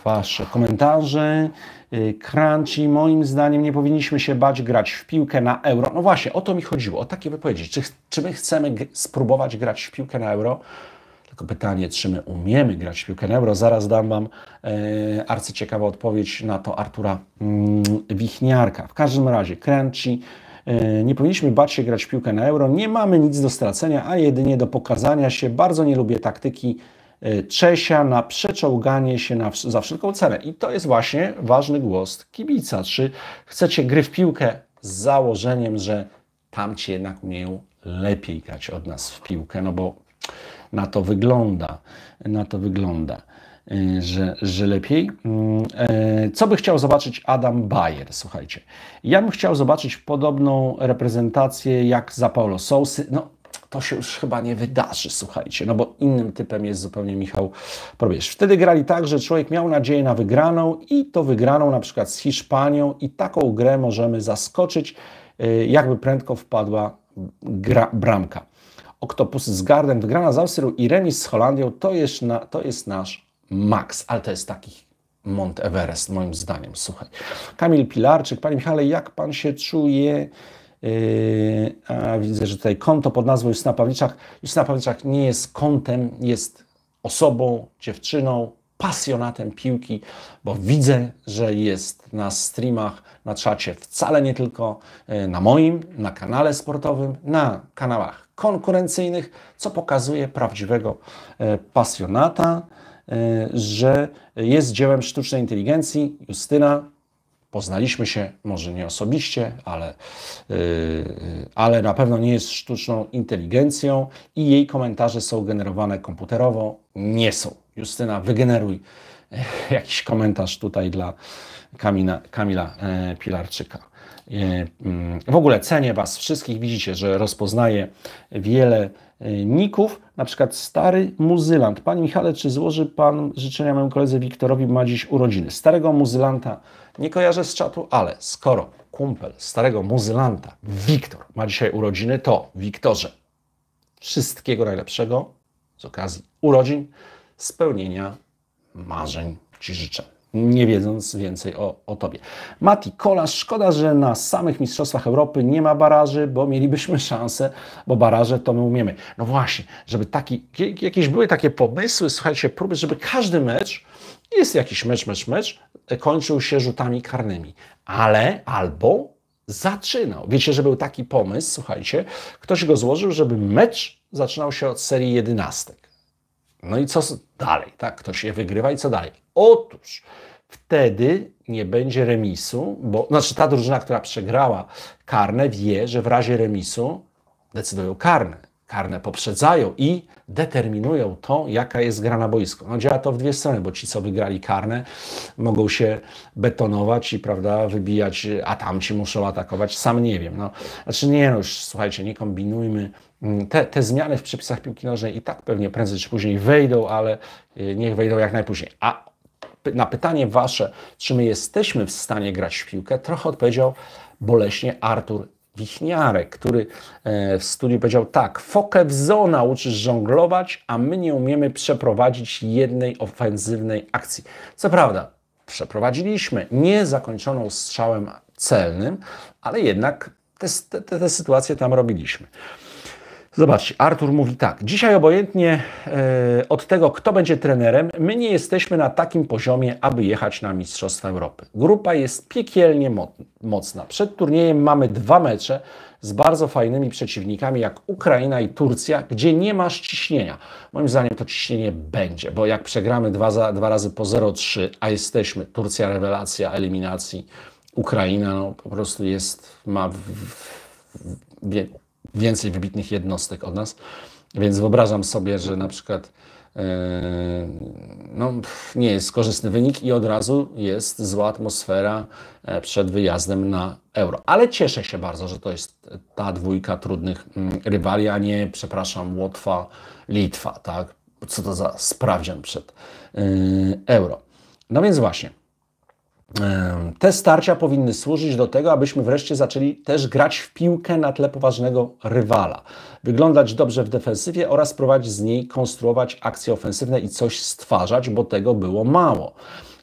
Wasze komentarze. Crunchy, moim zdaniem nie powinniśmy się bać grać w piłkę na euro. No właśnie, o to mi chodziło, o takie wypowiedzi. Czy, czy my chcemy spróbować grać w piłkę na euro? Tylko pytanie, czy my umiemy grać w piłkę na euro? Zaraz dam Wam e, arcyciekawą odpowiedź na to Artura mm, Wichniarka. W każdym razie, Kręci e, nie powinniśmy bać się grać w piłkę na euro. Nie mamy nic do stracenia, a jedynie do pokazania się. Bardzo nie lubię taktyki Czesia e, na przeczołganie się na, za wszelką cenę. I to jest właśnie ważny głos kibica. Czy chcecie gry w piłkę z założeniem, że tam ci jednak umieją lepiej grać od nas w piłkę, no bo na to wygląda, na to wygląda. Y, że, że, lepiej. Mm, e, co by chciał zobaczyć Adam Bayer? Słuchajcie, ja bym chciał zobaczyć podobną reprezentację jak za Paulo Sousy. No, to się już chyba nie wydarzy, słuchajcie, no bo innym typem jest zupełnie Michał Probierz. Wtedy grali tak, że człowiek miał nadzieję na wygraną i to wygraną na przykład z Hiszpanią i taką grę możemy zaskoczyć, y, jakby prędko wpadła gra, bramka. Octopus z Gardem, wygrana z Austrią i remis z Holandią to jest, na, to jest nasz Max, ale to jest taki Mont Everest, moim zdaniem. Słuchaj. Kamil Pilarczyk, Panie Michale, jak Pan się czuje? Yy, a widzę, że tutaj konto pod nazwą Justyna Pawliczak. Justyna Pawliczak nie jest kontem, jest osobą, dziewczyną, pasjonatem piłki, bo widzę, że jest na streamach, na czacie wcale nie tylko yy, na moim, na kanale sportowym, na kanałach konkurencyjnych, co pokazuje prawdziwego e, pasjonata, e, że jest dziełem sztucznej inteligencji. Justyna, poznaliśmy się może nie osobiście, ale, e, ale na pewno nie jest sztuczną inteligencją i jej komentarze są generowane komputerowo. Nie są. Justyna, wygeneruj jakiś komentarz tutaj dla Kamila Pilarczyka. E, mm, w ogóle cenię Was wszystkich. Widzicie, że rozpoznaję wiele e, ników. Na przykład stary muzylant. Panie Michale, czy złoży Pan życzenia mojemu koledze Wiktorowi, ma dziś urodziny. Starego muzylanta nie kojarzę z czatu, ale skoro kumpel starego muzylanta, Wiktor, ma dzisiaj urodziny, to Wiktorze, wszystkiego najlepszego z okazji urodzin, spełnienia marzeń Ci życzę nie wiedząc więcej o, o tobie. Mati kola, szkoda, że na samych Mistrzostwach Europy nie ma baraży, bo mielibyśmy szansę, bo baraże to my umiemy. No właśnie, żeby taki, jakieś były takie pomysły, słuchajcie, próby, żeby każdy mecz, jest jakiś mecz, mecz, mecz, kończył się rzutami karnymi. Ale albo zaczynał. Wiecie, że był taki pomysł, słuchajcie, ktoś go złożył, żeby mecz zaczynał się od serii jedenastek. No i co dalej? Tak, ktoś je wygrywa i co dalej? Otóż wtedy nie będzie remisu, bo znaczy ta drużyna, która przegrała karne, wie, że w razie remisu decydują karne. Karne poprzedzają i determinują to, jaka jest gra na boisku. No, działa to w dwie strony, bo ci, co wygrali karne, mogą się betonować i prawda, wybijać, a tamci muszą atakować. Sam nie wiem. No, znaczy, nie, no już słuchajcie, nie kombinujmy. Mm, te, te zmiany w przepisach piłki nożnej i tak pewnie prędzej czy później wejdą, ale y, niech wejdą jak najpóźniej. A na pytanie wasze, czy my jesteśmy w stanie grać w piłkę, trochę odpowiedział boleśnie Artur Wichniarek, który e, w studiu powiedział tak, fokę w zona uczysz żonglować, a my nie umiemy przeprowadzić jednej ofensywnej akcji. Co prawda, przeprowadziliśmy niezakończoną strzałem celnym, ale jednak te, te, te sytuacje tam robiliśmy. Zobaczcie, Artur mówi tak. Dzisiaj obojętnie e, od tego, kto będzie trenerem, my nie jesteśmy na takim poziomie, aby jechać na Mistrzostwa Europy. Grupa jest piekielnie mocna. Przed turniejem mamy dwa mecze z bardzo fajnymi przeciwnikami, jak Ukraina i Turcja, gdzie nie masz ciśnienia. Moim zdaniem to ciśnienie będzie, bo jak przegramy dwa, za, dwa razy po 0-3, a jesteśmy, Turcja rewelacja, eliminacji, Ukraina no, po prostu jest, ma w, w, w, więcej wybitnych jednostek od nas. Więc wyobrażam sobie, że na przykład e, no, nie jest korzystny wynik i od razu jest zła atmosfera e, przed wyjazdem na euro. Ale cieszę się bardzo, że to jest ta dwójka trudnych mm, rywali, a nie, przepraszam, Łotwa, Litwa, tak? Co to za sprawdzian przed e, euro. No więc właśnie. Te starcia powinny służyć do tego, abyśmy wreszcie zaczęli też grać w piłkę na tle poważnego rywala, wyglądać dobrze w defensywie oraz prowadzić z niej, konstruować akcje ofensywne i coś stwarzać, bo tego było mało.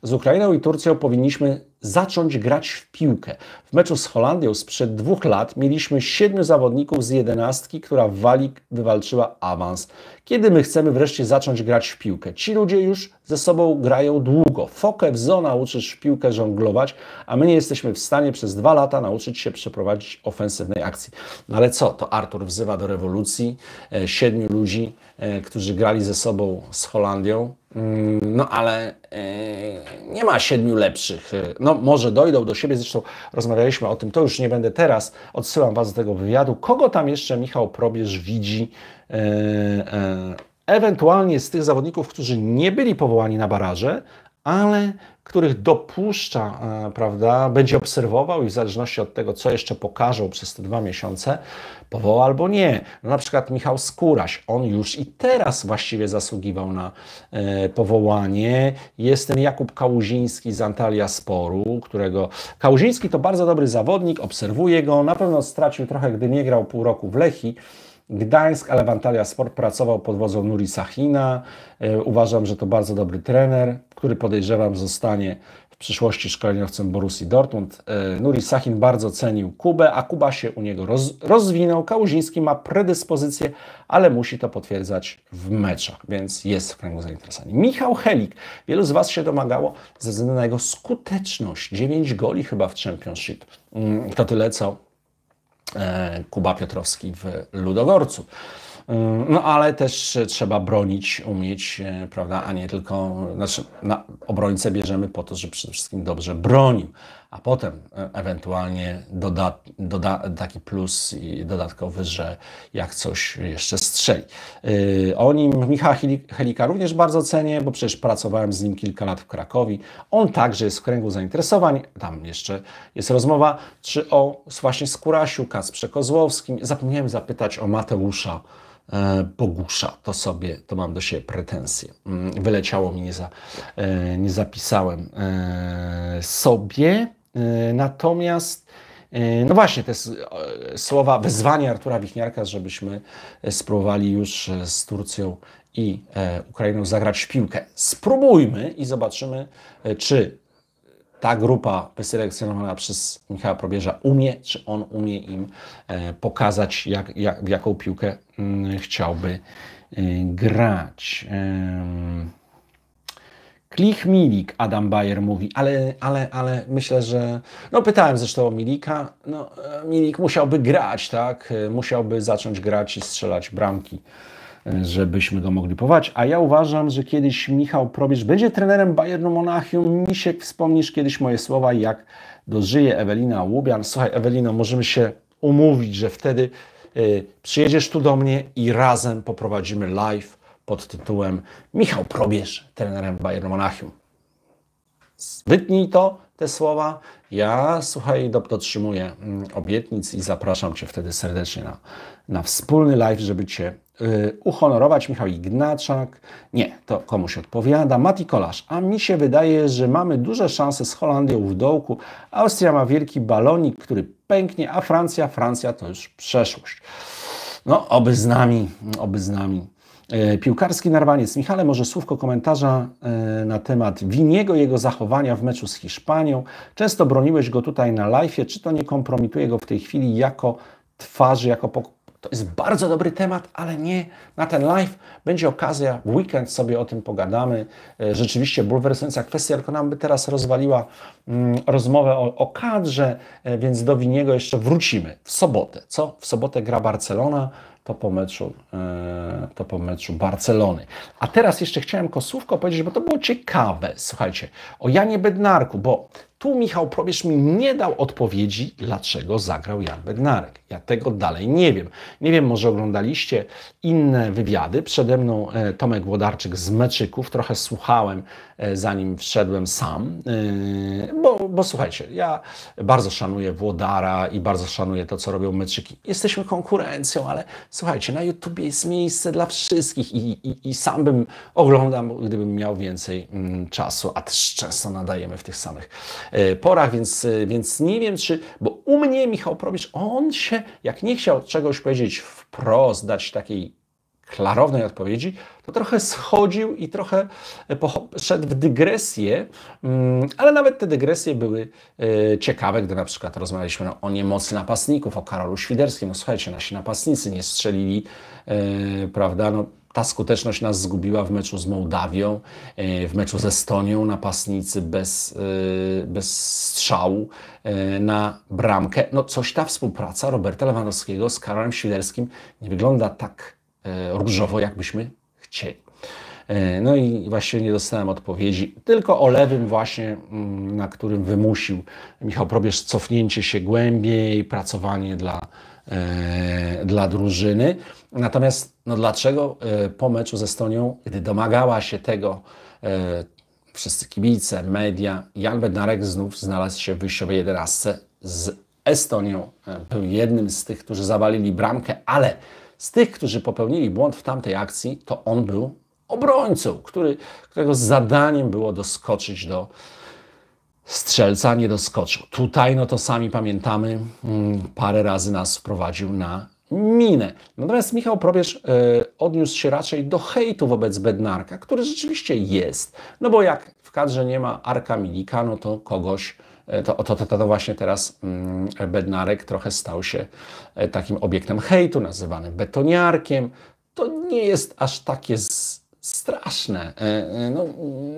Z Ukrainą i Turcją powinniśmy zacząć grać w piłkę. W meczu z Holandią sprzed dwóch lat mieliśmy siedmiu zawodników z jedenastki, która w Walik wywalczyła awans. Kiedy my chcemy wreszcie zacząć grać w piłkę? Ci ludzie już ze sobą grają długo. Fokę wzo nauczysz w piłkę żonglować, a my nie jesteśmy w stanie przez dwa lata nauczyć się przeprowadzić ofensywnej akcji. No ale co? To Artur wzywa do rewolucji e, siedmiu ludzi, e, którzy grali ze sobą z Holandią. Mm, no ale e, nie ma siedmiu lepszych. E, no, no może dojdą do siebie, zresztą rozmawialiśmy o tym, to już nie będę teraz, odsyłam Was do tego wywiadu. Kogo tam jeszcze Michał Probierz widzi? E, e, ewentualnie z tych zawodników, którzy nie byli powołani na baraże, ale których dopuszcza, e, prawda, będzie obserwował i w zależności od tego, co jeszcze pokażą przez te dwa miesiące, powoła albo nie. No, na przykład Michał Skóraś, on już i teraz właściwie zasługiwał na e, powołanie. Jest ten Jakub Kałuziński z Antalia Sporu, którego... Kałuziński to bardzo dobry zawodnik, obserwuje go, na pewno stracił trochę, gdy nie grał pół roku w Lechi, Gdańsk, ale Sport pracował pod wodzą Nuri Sahina. E, uważam, że to bardzo dobry trener, który podejrzewam zostanie w przyszłości szkoleniowcem Borusi Dortmund. E, Nuri Sahin bardzo cenił Kubę, a Kuba się u niego roz, rozwinął. Kałuziński ma predyspozycję, ale musi to potwierdzać w meczach, więc jest w kręgu zainteresowań. Michał Helik. Wielu z Was się domagało ze względu na jego skuteczność. 9 goli chyba w Championship. Mm, to tyle, co E, Kuba Piotrowski w Ludogorcu. E, no ale też trzeba bronić, umieć, e, prawda, a nie tylko, znaczy na obrońcę bierzemy po to, że przede wszystkim dobrze bronił a potem e, ewentualnie doda, doda, taki plus dodatkowy, że jak coś jeszcze strzeli. E, o nim Michała Helika również bardzo cenię, bo przecież pracowałem z nim kilka lat w Krakowie. On także jest w kręgu zainteresowań, tam jeszcze jest rozmowa, czy o właśnie Skurasiu, Kacprze Kozłowskim. Zapomniałem zapytać o Mateusza e, Bogusza. To sobie, to mam do siebie pretensje. Mm, wyleciało mi, nie, za, nie zapisałem sobie. E, natomiast e, no właśnie, te e, słowa wezwanie Artura Wichniarka, żebyśmy spróbowali już z Turcją i Ukrainą zagrać w piłkę. Spróbujmy i zobaczymy, czy ta grupa wyselekcjonowana przez Michała Probierza umie, czy on umie im pokazać, jak, jak, w jaką piłkę mm, chciałby grać. Klich Milik, Adam Bayer mówi, ale, ale, ale myślę, że. No, pytałem zresztą o Milika. No, e, Milik musiałby grać, tak? E, musiałby zacząć grać i strzelać bramki, e, żebyśmy go mogli powołać. A ja uważam, że kiedyś Michał Probierz będzie trenerem Bayernu Monachium. Misiek, wspomnisz kiedyś moje słowa, jak dożyje Ewelina Łubian. Słuchaj, Ewelino, możemy się umówić, że wtedy y, przyjedziesz tu do mnie i razem poprowadzimy live pod tytułem Michał Probierz, trenerem Bayern Monachium. Wytnij to, te słowa. Ja, słuchaj, dotrzymuję mm, obietnic i zapraszam Cię wtedy serdecznie na, na wspólny live, żeby Cię y, uhonorować. Michał Ignaczak, nie, to komuś odpowiada. Mati Kolasz, a mi się wydaje, że mamy duże szanse z Holandią w dołku. Austria ma wielki balonik, który pęknie, a Francja, Francja to już przeszłość. No, oby z nami, oby z nami. E, piłkarski Narwaniec. Michale, może słówko komentarza e, na temat Winiego, jego zachowania w meczu z Hiszpanią. Często broniłeś go tutaj na live. Czy to nie kompromituje go w tej chwili jako twarzy, jako pok- to jest bardzo dobry temat, ale nie na ten live. Będzie okazja, w weekend sobie o tym pogadamy. E, rzeczywiście bulwersująca kwestia, tylko nam by teraz rozwaliła mm, rozmowę o, o kadrze, więc do Winiego jeszcze wrócimy w sobotę. Co? W sobotę gra Barcelona, to po meczu, e, to po meczu Barcelony. A teraz jeszcze chciałem kosówko powiedzieć, bo to było ciekawe. Słuchajcie, o Janie Bednarku, bo tu Michał Probierz mi nie dał odpowiedzi, dlaczego zagrał Jan Bednarek. Ja tego dalej nie wiem. Nie wiem, może oglądaliście inne wywiady. Przede mną e, Tomek Włodarczyk z Meczyków. Trochę słuchałem, e, zanim wszedłem sam. E, bo, bo słuchajcie, ja bardzo szanuję Włodara i bardzo szanuję to, co robią Meczyki. Jesteśmy konkurencją, ale słuchajcie, na YouTubie jest miejsce dla wszystkich i, i, i sam bym oglądał, gdybym miał więcej mm, czasu, a też często nadajemy w tych samych E, porach, więc, e, więc nie wiem, czy, bo u mnie Michał Probierz, on się, jak nie chciał czegoś powiedzieć wprost, dać takiej klarownej odpowiedzi, to trochę schodził i trochę e, szedł w dygresję, mm, ale nawet te dygresje były ciekawe, gdy na przykład rozmawialiśmy o niemocy napastników, o Karolu Świderskim. No słuchajcie, nasi napastnicy nie strzelili, prawda, no ta skuteczność nas zgubiła w meczu z Mołdawią, e, w meczu z Estonią, napastnicy bez, e, bez strzału e, na bramkę. No coś ta współpraca Roberta Lewandowskiego z Karolem Świderskim nie wygląda tak różowo, jakbyśmy chcieli. No i właściwie nie dostałem odpowiedzi, tylko o lewym właśnie, mm, na którym wymusił Michał Probierz cofnięcie się głębiej, pracowanie dla E, dla drużyny. Natomiast no dlaczego e, po meczu ze Estonią, gdy domagała się tego e, wszyscy kibice, media, Jan Bednarek znów znalazł się w wyjściowej jedenastce z Estonią. Był jednym z tych, którzy zawalili bramkę, ale z tych, którzy popełnili błąd w tamtej akcji, to on był obrońcą, który, którego zadaniem było doskoczyć do strzelca nie doskoczył. Tutaj, no to sami pamiętamy, mm, parę razy nas wprowadził na minę. Natomiast Michał Probierz e, odniósł się raczej do hejtu wobec Bednarka, który rzeczywiście jest. No bo jak w kadrze nie ma Arka Milika, no to kogoś e, to, to, to, to właśnie teraz mm, Bednarek trochę stał się e, takim obiektem hejtu, nazywanym betoniarkiem. To nie jest aż takie z, straszne. E, e, no,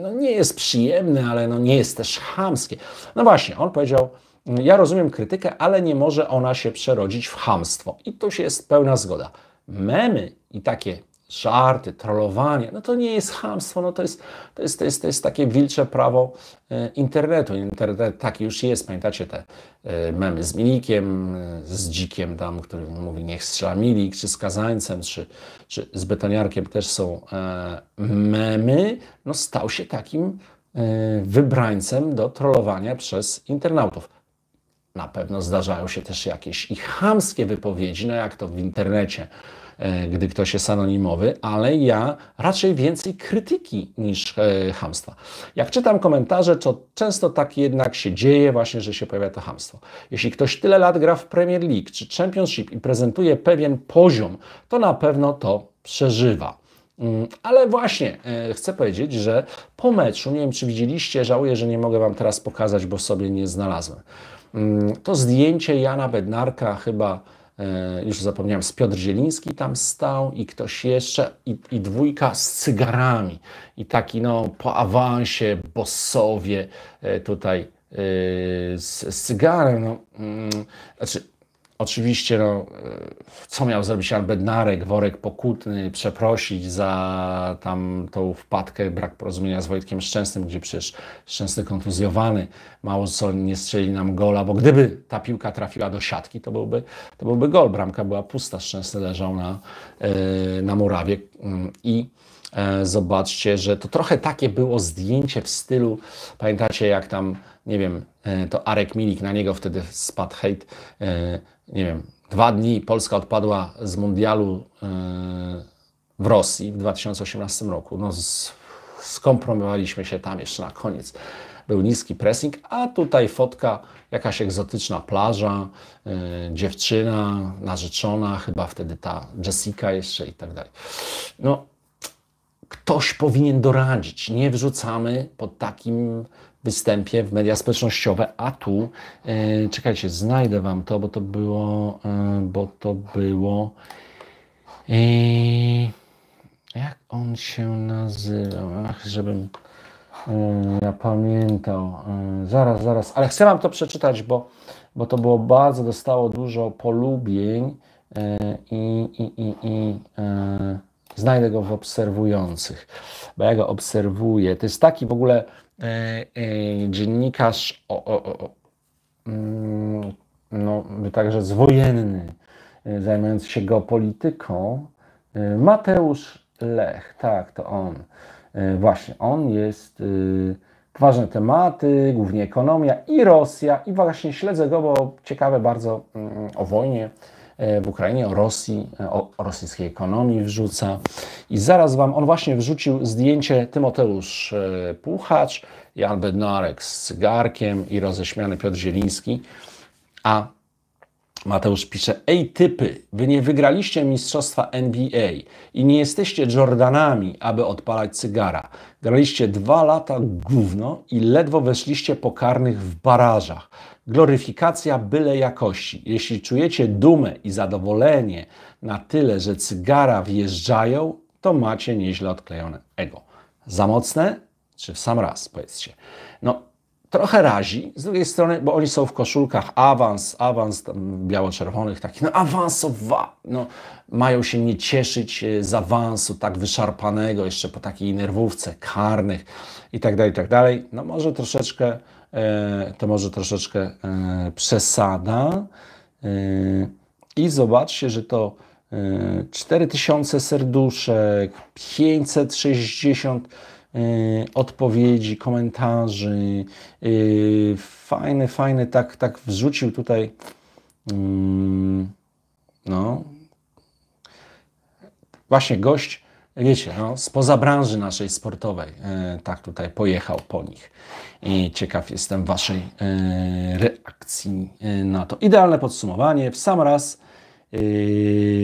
no, nie jest przyjemne, ale no nie jest też chamskie. No właśnie, on powiedział, ja rozumiem krytykę, ale nie może ona się przerodzić w chamstwo. I tu się jest pełna zgoda. Memy i takie żarty, trollowanie, no to nie jest hamstwo, no to jest, to jest, to jest, to jest takie wilcze prawo e, internetu. Internet taki już jest, pamiętacie te e, memy z Milikiem, e, z Dzikiem tam, który mówi niech strzela Milik, czy z Kazańcem, czy, czy z Betoniarkiem też są memy, no stał się takim wybrańcem do trollowania przez internautów. Na pewno zdarzają się też jakieś ich chamskie wypowiedzi, no jak to w internecie E, gdy ktoś jest anonimowy, ale ja raczej więcej krytyki niż e, hamstwa. Jak czytam komentarze, to często tak jednak się dzieje właśnie, że się pojawia to hamstwo. Jeśli ktoś tyle lat gra w Premier League czy Championship i prezentuje pewien poziom, to na pewno to przeżywa. Mm, ale właśnie e, chcę powiedzieć, że po meczu, nie wiem czy widzieliście, żałuję, że nie mogę Wam teraz pokazać, bo sobie nie znalazłem. Mm, to zdjęcie Jana Bednarka chyba E, już zapomniałem, z Piotr Zieliński tam stał i ktoś jeszcze, i, i dwójka z cygarami. I taki no po awansie, bossowie e, tutaj e, z, z cygarem. No, mm, znaczy, Oczywiście, no, e, co miał zrobić Jan Bednarek, worek pokutny, przeprosić za tam tą wpadkę, brak porozumienia z Wojtkiem Szczęsnym, gdzie przecież Szczęsny kontuzjowany, mało co nie strzeli nam gola, bo gdyby ta piłka trafiła do siatki, to byłby, to byłby gol. Bramka była pusta, Szczęsny leżał na, e, na murawie mm, i e, zobaczcie, że to trochę takie było zdjęcie w stylu, pamiętacie jak tam, nie wiem, to Arek Milik, na niego wtedy spadł hejt, nie wiem, dwa dni Polska odpadła z mundialu e, w Rosji w 2018 roku. No, skompromowaliśmy się tam jeszcze na koniec. Był niski pressing, a tutaj fotka, jakaś egzotyczna plaża, e, dziewczyna, narzeczona, chyba wtedy ta Jessica jeszcze i tak dalej. No, ktoś powinien doradzić. Nie wrzucamy pod takim występie w media społecznościowe, a tu e, czekajcie, znajdę wam to, bo to było, e, bo to było. E, jak on się nazywał? Ach, żebym e, ja pamiętał. E, zaraz, zaraz, ale chcę wam to przeczytać, bo, bo to było bardzo, dostało dużo polubień e, i, i, i, i znajdę go w obserwujących, bo ja go obserwuję. To jest taki w ogóle E, e, dziennikarz o, o, o, mm, no, także zwojenny, e, zajmujący się geopolityką, Mateusz Lech, tak, to on. Właśnie, on jest ważne tematy, głównie ekonomia i Rosja. I właśnie śledzę go, bo ciekawe bardzo mm, o wojnie E, w Ukrainie, o Rosji, e, o, rosyjskiej ekonomii wrzuca. I zaraz Wam, on właśnie wrzucił zdjęcie Tymoteusz e, Puchacz, Jan Bednarek z cygarkiem i roześmiany Piotr Zieliński. A Mateusz pisze: Ej, typy, wy nie wygraliście mistrzostwa NBA i nie jesteście Jordanami, aby odpalać cygara. Graliście dwa lata gówno i ledwo weszliście po karnych w barażach gloryfikacja byle jakości. Jeśli czujecie dumę i zadowolenie na tyle, że cygara wjeżdżają, to macie nieźle odklejone ego. Za mocne? Czy w sam raz, powiedzcie. No, trochę razi, z drugiej strony, bo oni są w koszulkach awans, awans biało-czerwonych, taki no awansowa, no mają się nie cieszyć e, z awansu tak wyszarpanego, jeszcze po takiej nerwówce karnych i tak dalej, i tak dalej. No może troszeczkę E, to może troszeczkę e, przesada. E, I zobaczcie, że to 4000 serduszek, 560 odpowiedzi, komentarzy. fajny, fajny, tak, tak wrzucił tutaj. Mm, no, właśnie gość wiecie, no, spoza branży naszej sportowej, e, tak tutaj pojechał po nich. I ciekaw jestem Waszej e, reakcji e, na to. Idealne podsumowanie, w sam raz,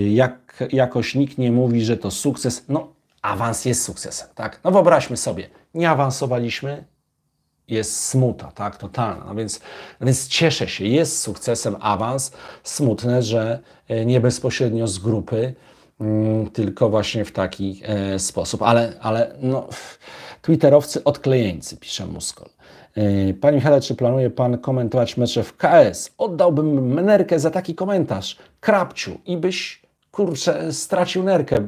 jak jakoś nikt nie mówi, że to sukces, no awans jest sukcesem, tak? No wyobraźmy sobie, nie awansowaliśmy, jest smuta, tak, totalna. No więc, no więc cieszę się, jest sukcesem awans. Smutne, że nie bezpośrednio z grupy Mm, tylko właśnie w taki e, sposób. Ale, ale no, twitterowcy odklejeńcy, pisze Muskol. E, panie Michale, czy planuje Pan komentować mecze w KS? Oddałbym nerkę za taki komentarz. Krapciu i byś, kurczę, stracił nerkę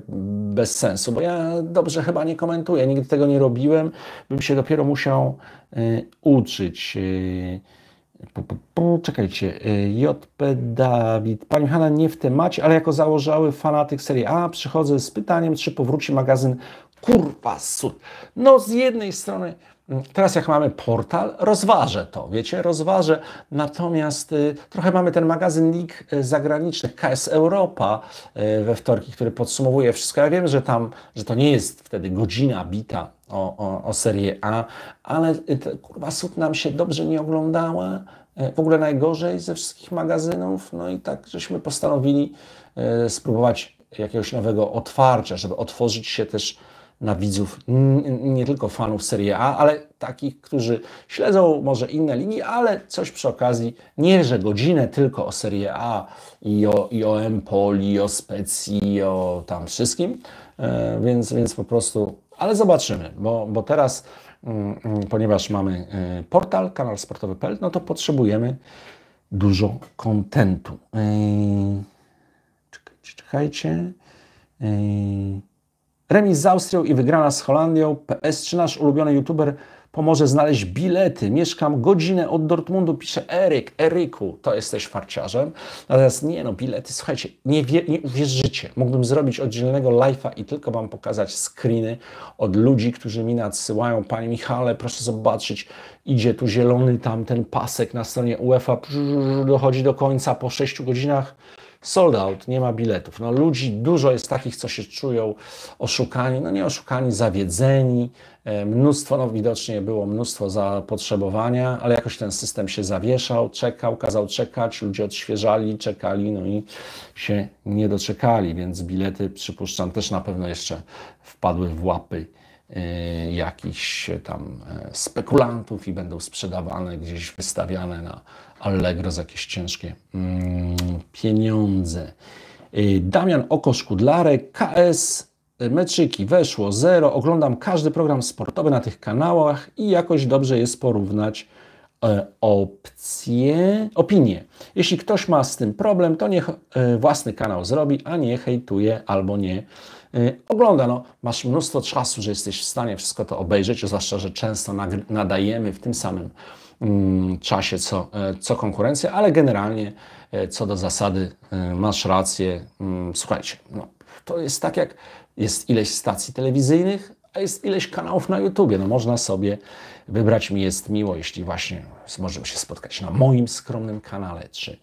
bez sensu, bo ja dobrze chyba nie komentuję, nigdy tego nie robiłem, bym się dopiero musiał y, uczyć. Y, Czekajcie, y, JP Dawid. Pani Hanna nie w temacie, ale jako założały fanatyk serii A przychodzę z pytaniem, czy powróci magazyn Kurwa Sud. No z jednej strony Mm, teraz jak mamy portal, rozważę to, wiecie, rozważę. Natomiast y, trochę mamy ten magazyn y, zagraniczny zagranicznych, KS Europa y, we wtorki, który podsumowuje wszystko. Ja wiem, że tam, że to nie jest wtedy godzina bita o, o, o A, ale y, kurwa sud nam się dobrze nie oglądała, y, w ogóle najgorzej ze wszystkich magazynów. No i tak żeśmy postanowili y, spróbować jakiegoś nowego otwarcia, żeby otworzyć się też na widzów nie tylko fanów Serie A, ale takich, którzy śledzą może inne ligi, ale coś przy okazji, nie że godzinę tylko o Serie A i o, i o Empoli, i o Specji, i o tam wszystkim, e, więc, więc po prostu, ale zobaczymy, bo, bo teraz, mm, mm, ponieważ mamy e, portal sportowy sportowy.pl, no to potrzebujemy dużo kontentu. czekajcie, czekajcie. Remis z Austrią i wygrana z Holandią. PS, czy nasz ulubiony youtuber pomoże znaleźć bilety? Mieszkam godzinę od Dortmundu, pisze Eryk. Eryku, to jesteś farciarzem. Natomiast nie no, bilety, słuchajcie, nie, wie, nie uwierzycie. Mógłbym zrobić oddzielnego live'a i tylko Wam pokazać screeny od ludzi, którzy mi nadsyłają. Panie Michale, proszę zobaczyć, idzie tu zielony tam ten pasek na stronie UEFA, dochodzi do końca po 6 godzinach Sold out, nie ma biletów. No ludzi dużo jest takich, co się czują oszukani, no nie oszukani, zawiedzeni. E, mnóstwo, no widocznie było mnóstwo zapotrzebowania, ale jakoś ten system się zawieszał, czekał, kazał czekać, ludzie odświeżali, czekali, no i się nie doczekali, więc bilety, przypuszczam, też na pewno jeszcze wpadły w łapy e, jakichś tam e, spekulantów i będą sprzedawane gdzieś, wystawiane na Allegro za jakieś ciężkie mm, pieniądze. Y, Damian Oko kudlarek KS y, Meczyki weszło zero. Oglądam każdy program sportowy na tych kanałach i jakoś dobrze jest porównać y, opcje, opinie. Jeśli ktoś ma z tym problem, to niech własny kanał zrobi, a nie hejtuje albo nie ogląda. No, masz mnóstwo czasu, że jesteś w stanie wszystko to obejrzeć, zwłaszcza, że często nadajemy w tym samym Mm, czasie co, e, co konkurencja, ale generalnie e, co do zasady e, masz rację. Mm, słuchajcie, no, to jest tak jak jest ileś stacji telewizyjnych, a jest ileś kanałów na YouTubie. No można sobie wybrać mi jest miło, jeśli właśnie możemy się spotkać na moim skromnym kanale, czy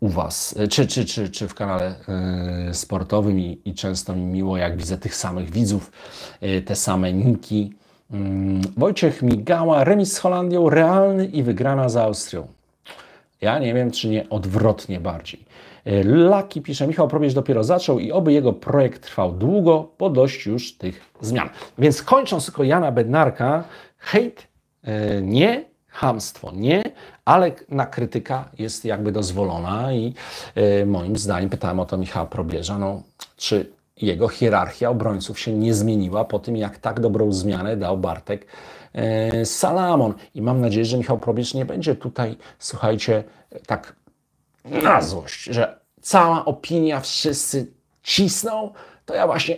u Was, czy, czy, czy, czy w kanale sportowym i, i często mi miło, jak widzę tych samych widzów, te same niki, Mm, Wojciech Migała, remis z Holandią, realny i wygrana z Austrią. Ja nie wiem, czy nie odwrotnie bardziej. E, Laki pisze, Michał Probierz dopiero zaczął i oby jego projekt trwał długo, bo dość już tych zmian. Więc kończąc tylko Jana Bednarka, hejt e, nie, hamstwo nie, ale na krytyka jest jakby dozwolona i e, moim zdaniem, pytałem o to Michała Probierza, no czy jego hierarchia obrońców się nie zmieniła po tym, jak tak dobrą zmianę dał Bartek e, Salamon. I mam nadzieję, że Michał Probierz nie będzie tutaj, słuchajcie, tak na złość, że cała opinia, wszyscy cisną, to ja właśnie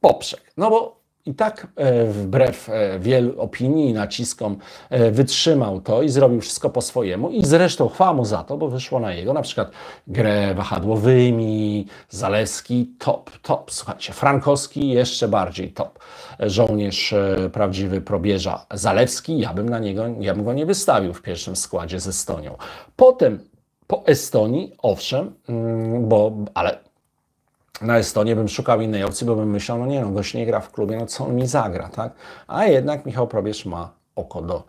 poprzek. No bo i tak e, wbrew e, wielu opinii i naciskom e, wytrzymał to i zrobił wszystko po swojemu i zresztą chwała mu za to, bo wyszło na jego na przykład grę wahadłowymi, Zaleski top, top, słuchajcie, Frankowski jeszcze bardziej top. Żołnierz prawdziwy probierza Zalewski, ja bym na niego, ja bym go nie wystawił w pierwszym składzie z Estonią. Potem po Estonii, owszem, mm, bo, ale na Estonię bym szukał innej opcji, bo bym myślał, no nie no, gość nie gra w klubie, no co on mi zagra, tak? A jednak Michał Probierz ma oko do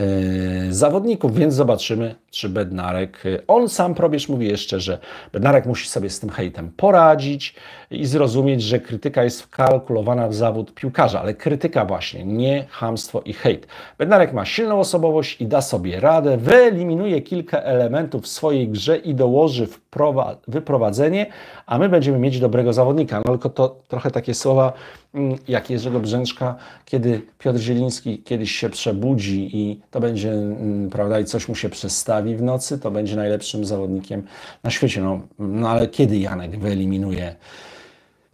yy, zawodników, więc zobaczymy, czy Bednarek, yy, on sam Probierz mówi jeszcze, że Bednarek musi sobie z tym hejtem poradzić, i zrozumieć, że krytyka jest wkalkulowana w zawód piłkarza, ale krytyka właśnie, nie hamstwo i hejt. Bednarek ma silną osobowość i da sobie radę, wyeliminuje kilka elementów w swojej grze i dołoży wyprowadzenie, a my będziemy mieć dobrego zawodnika. No tylko to trochę takie słowa mm, jak Jerzego Brzęczka, kiedy Piotr Zieliński kiedyś się przebudzi i to będzie, mm, prawda, i coś mu się przestawi w nocy, to będzie najlepszym zawodnikiem na świecie. No, no ale kiedy Janek wyeliminuje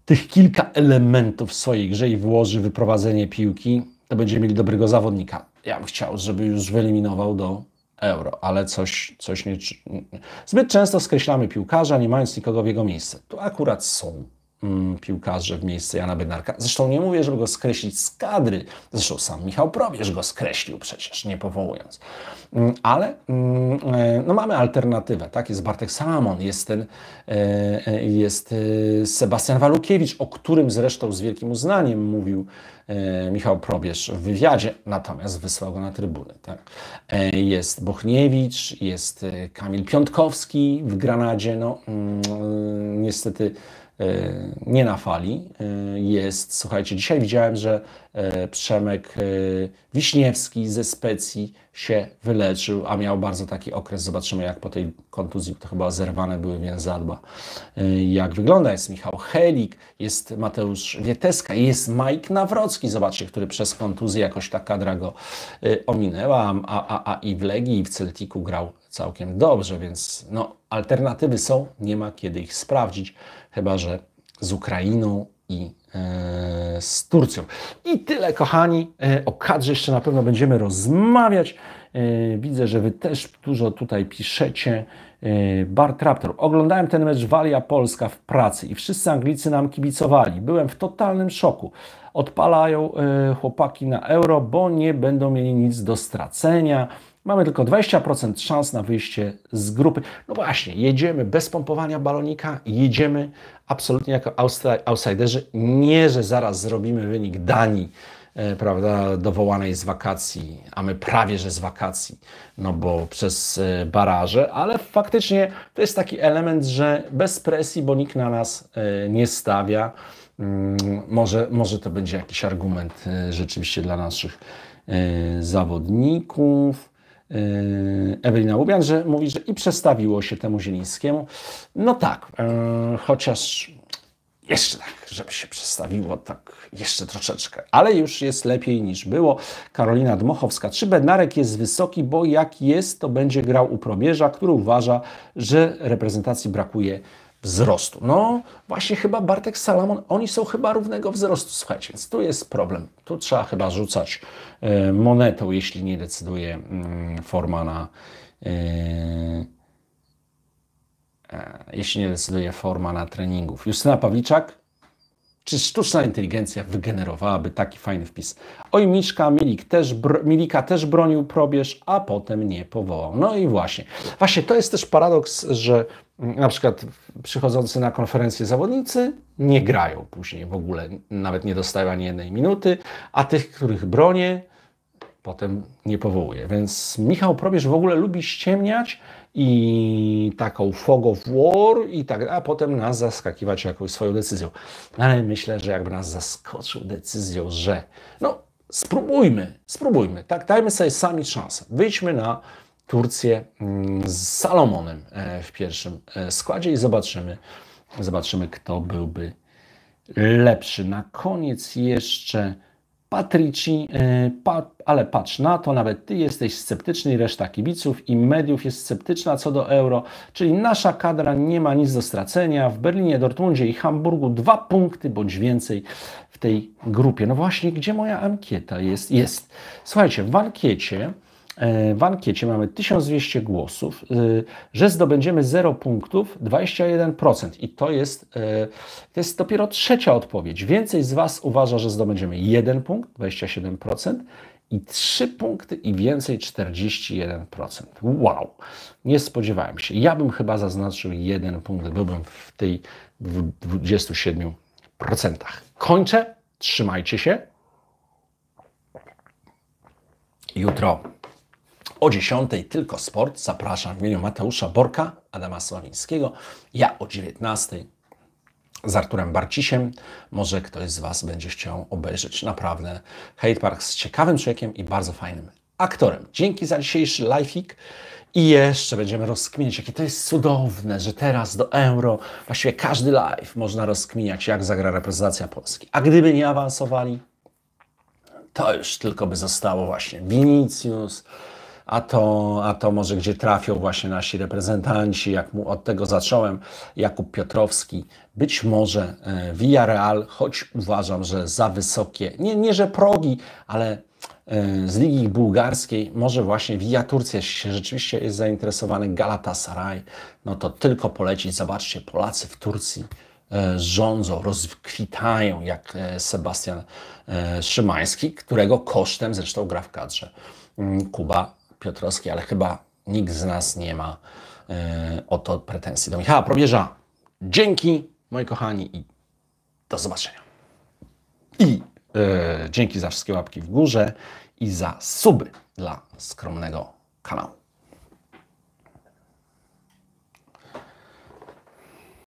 tych kilka elementów w swojej grze i włoży wyprowadzenie piłki, to będziemy mieli dobrego zawodnika. Ja bym chciał, żeby już wyeliminował do euro, ale coś, coś nie. Zbyt często skreślamy piłkarza, nie mając nikogo w jego miejsce. Tu akurat są Mm, piłkarze w miejsce Jana Bednarka. Zresztą nie mówię, żeby go skreślić z kadry. Zresztą sam Michał Probierz go skreślił przecież, nie powołując. Mm, ale mm, e, no mamy alternatywę, tak? Jest Bartek Salamon, jest ten, e, e, jest Sebastian Walukiewicz, o którym zresztą z wielkim uznaniem mówił Michał Probierz w wywiadzie, natomiast wysłał go na trybuny. Tak? Jest Bochniewicz, jest Kamil Piątkowski w Granadzie, no niestety E, nie na fali e, jest. Słuchajcie, dzisiaj widziałem, że e, Przemek Wiśniewski ze Specji się wyleczył, a miał bardzo taki okres. Zobaczymy, jak po tej kontuzji, to chyba zerwane były więzadła, jak wygląda. Jest Michał Helik, jest Mateusz Wieteska, jest Mike Nawrocki, zobaczcie, który przez kontuzję jakoś ta kadra go ominęła, a, a, a i w Legii, i w Celtiku grał całkiem dobrze, więc no, alternatywy są, nie ma kiedy ich sprawdzić chyba że z Ukrainą i e, z Turcją. I tyle, kochani. E, o kadrze jeszcze na pewno będziemy rozmawiać. E, widzę, że Wy też dużo tutaj piszecie. Bart Raptor. Oglądałem ten mecz Walia Polska w pracy i wszyscy Anglicy nam kibicowali. Byłem w totalnym szoku. Odpalają chłopaki na euro, bo nie będą mieli nic do stracenia. Mamy tylko 20% szans na wyjście z grupy. No właśnie, jedziemy bez pompowania balonika, jedziemy absolutnie jako outsiderzy. Nie, że zaraz zrobimy wynik Danii, e, prawda, dowołanej z wakacji, a my prawie że z wakacji, no bo przez e, baraże, ale faktycznie to jest taki element, że bez presji, bo nikt na nas e, nie stawia. Mm, może, może to będzie jakiś argument rzeczywiście dla naszych zawodników. E, Ewelina Łubian, że mówi, że i przestawiło się temu Zielińskiemu. No tak, e, chociaż jeszcze tak, żeby się przestawiło, tak jeszcze troszeczkę, ale już jest lepiej niż było. Karolina Dmochowska, czy Benarek jest wysoki, bo jak jest, to będzie grał u probierza, który uważa, że reprezentacji brakuje wzrostu. No właśnie chyba Bartek Salamon, oni są chyba równego wzrostu, słuchajcie, więc tu jest problem. Tu trzeba chyba rzucać e, monetą, jeśli nie decyduje mm, forma na e, e, jeśli nie decyduje forma na treningów. Justyna Pawliczak, czy sztuczna inteligencja wygenerowałaby taki fajny wpis? Oj, Miszka, Milik też, Milika też bronił probierz, a potem nie powołał. No i właśnie. Właśnie to jest też paradoks, że na przykład przychodzący na konferencję zawodnicy nie grają później w ogóle, nawet nie dostają ani jednej minuty, a tych, których bronię, potem nie powołuje. Więc Michał Probierz w ogóle lubi ściemniać i taką fog of war i tak, a potem nas zaskakiwać jakąś swoją decyzją. No ale myślę, że jakby nas zaskoczył decyzją, że no spróbujmy, spróbujmy, tak, dajmy sobie sami szansę. Wyjdźmy na Turcję mm, z Salomonem e, w pierwszym e, składzie i zobaczymy, zobaczymy kto byłby lepszy. Na koniec jeszcze Patrici, e, pa, ale patrz na to, nawet ty jesteś sceptyczny i reszta kibiców i mediów jest sceptyczna co do euro, czyli nasza kadra nie ma nic do stracenia. W Berlinie, Dortmundzie i Hamburgu dwa punkty bądź więcej w tej grupie. No właśnie, gdzie moja ankieta jest? Jest. Słuchajcie, w ankiecie E, w ankiecie mamy 1200 głosów, e, że zdobędziemy 0 punktów, 21%. I to jest, e, to jest dopiero trzecia odpowiedź. Więcej z Was uważa, że zdobędziemy 1 punkt, 27%, i 3 punkty i więcej 41%. Wow! Nie spodziewałem się. Ja bym chyba zaznaczył 1 punkt, byłbym w tej 27%. Kończę. Trzymajcie się. Jutro o 10 tylko sport. Zapraszam w imieniu Mateusza Borka, Adama Sławińskiego. Ja o 19 z Arturem Barcisiem. Może ktoś z Was będzie chciał obejrzeć naprawdę Hate Park z ciekawym człowiekiem i bardzo fajnym aktorem. Dzięki za dzisiejszy lifeik. I jeszcze będziemy rozkminiać, jakie to jest cudowne, że teraz do euro właściwie każdy live można rozkminiać, jak zagra reprezentacja Polski. A gdyby nie awansowali, to już tylko by zostało właśnie Vinicius, a to, a to może gdzie trafią właśnie nasi reprezentanci, jak mu od tego zacząłem, Jakub Piotrowski, być może e, Villarreal, choć uważam, że za wysokie, nie, nie że progi, ale e, z Ligi Bułgarskiej, może właśnie Via Turcja, jeśli rzeczywiście jest zainteresowany Galatasaray, no to tylko polecić. Zobaczcie, Polacy w Turcji e, rządzą, rozkwitają, jak Sebastian Szymański, którego kosztem zresztą gra w kadrze mm, Kuba Piotrowskiej, ale chyba nikt z nas nie ma e, o to pretensji do Michała Probierza. Dzięki, moi kochani, i do zobaczenia. I e, dzięki za wszystkie łapki w górze i za suby dla skromnego kanału.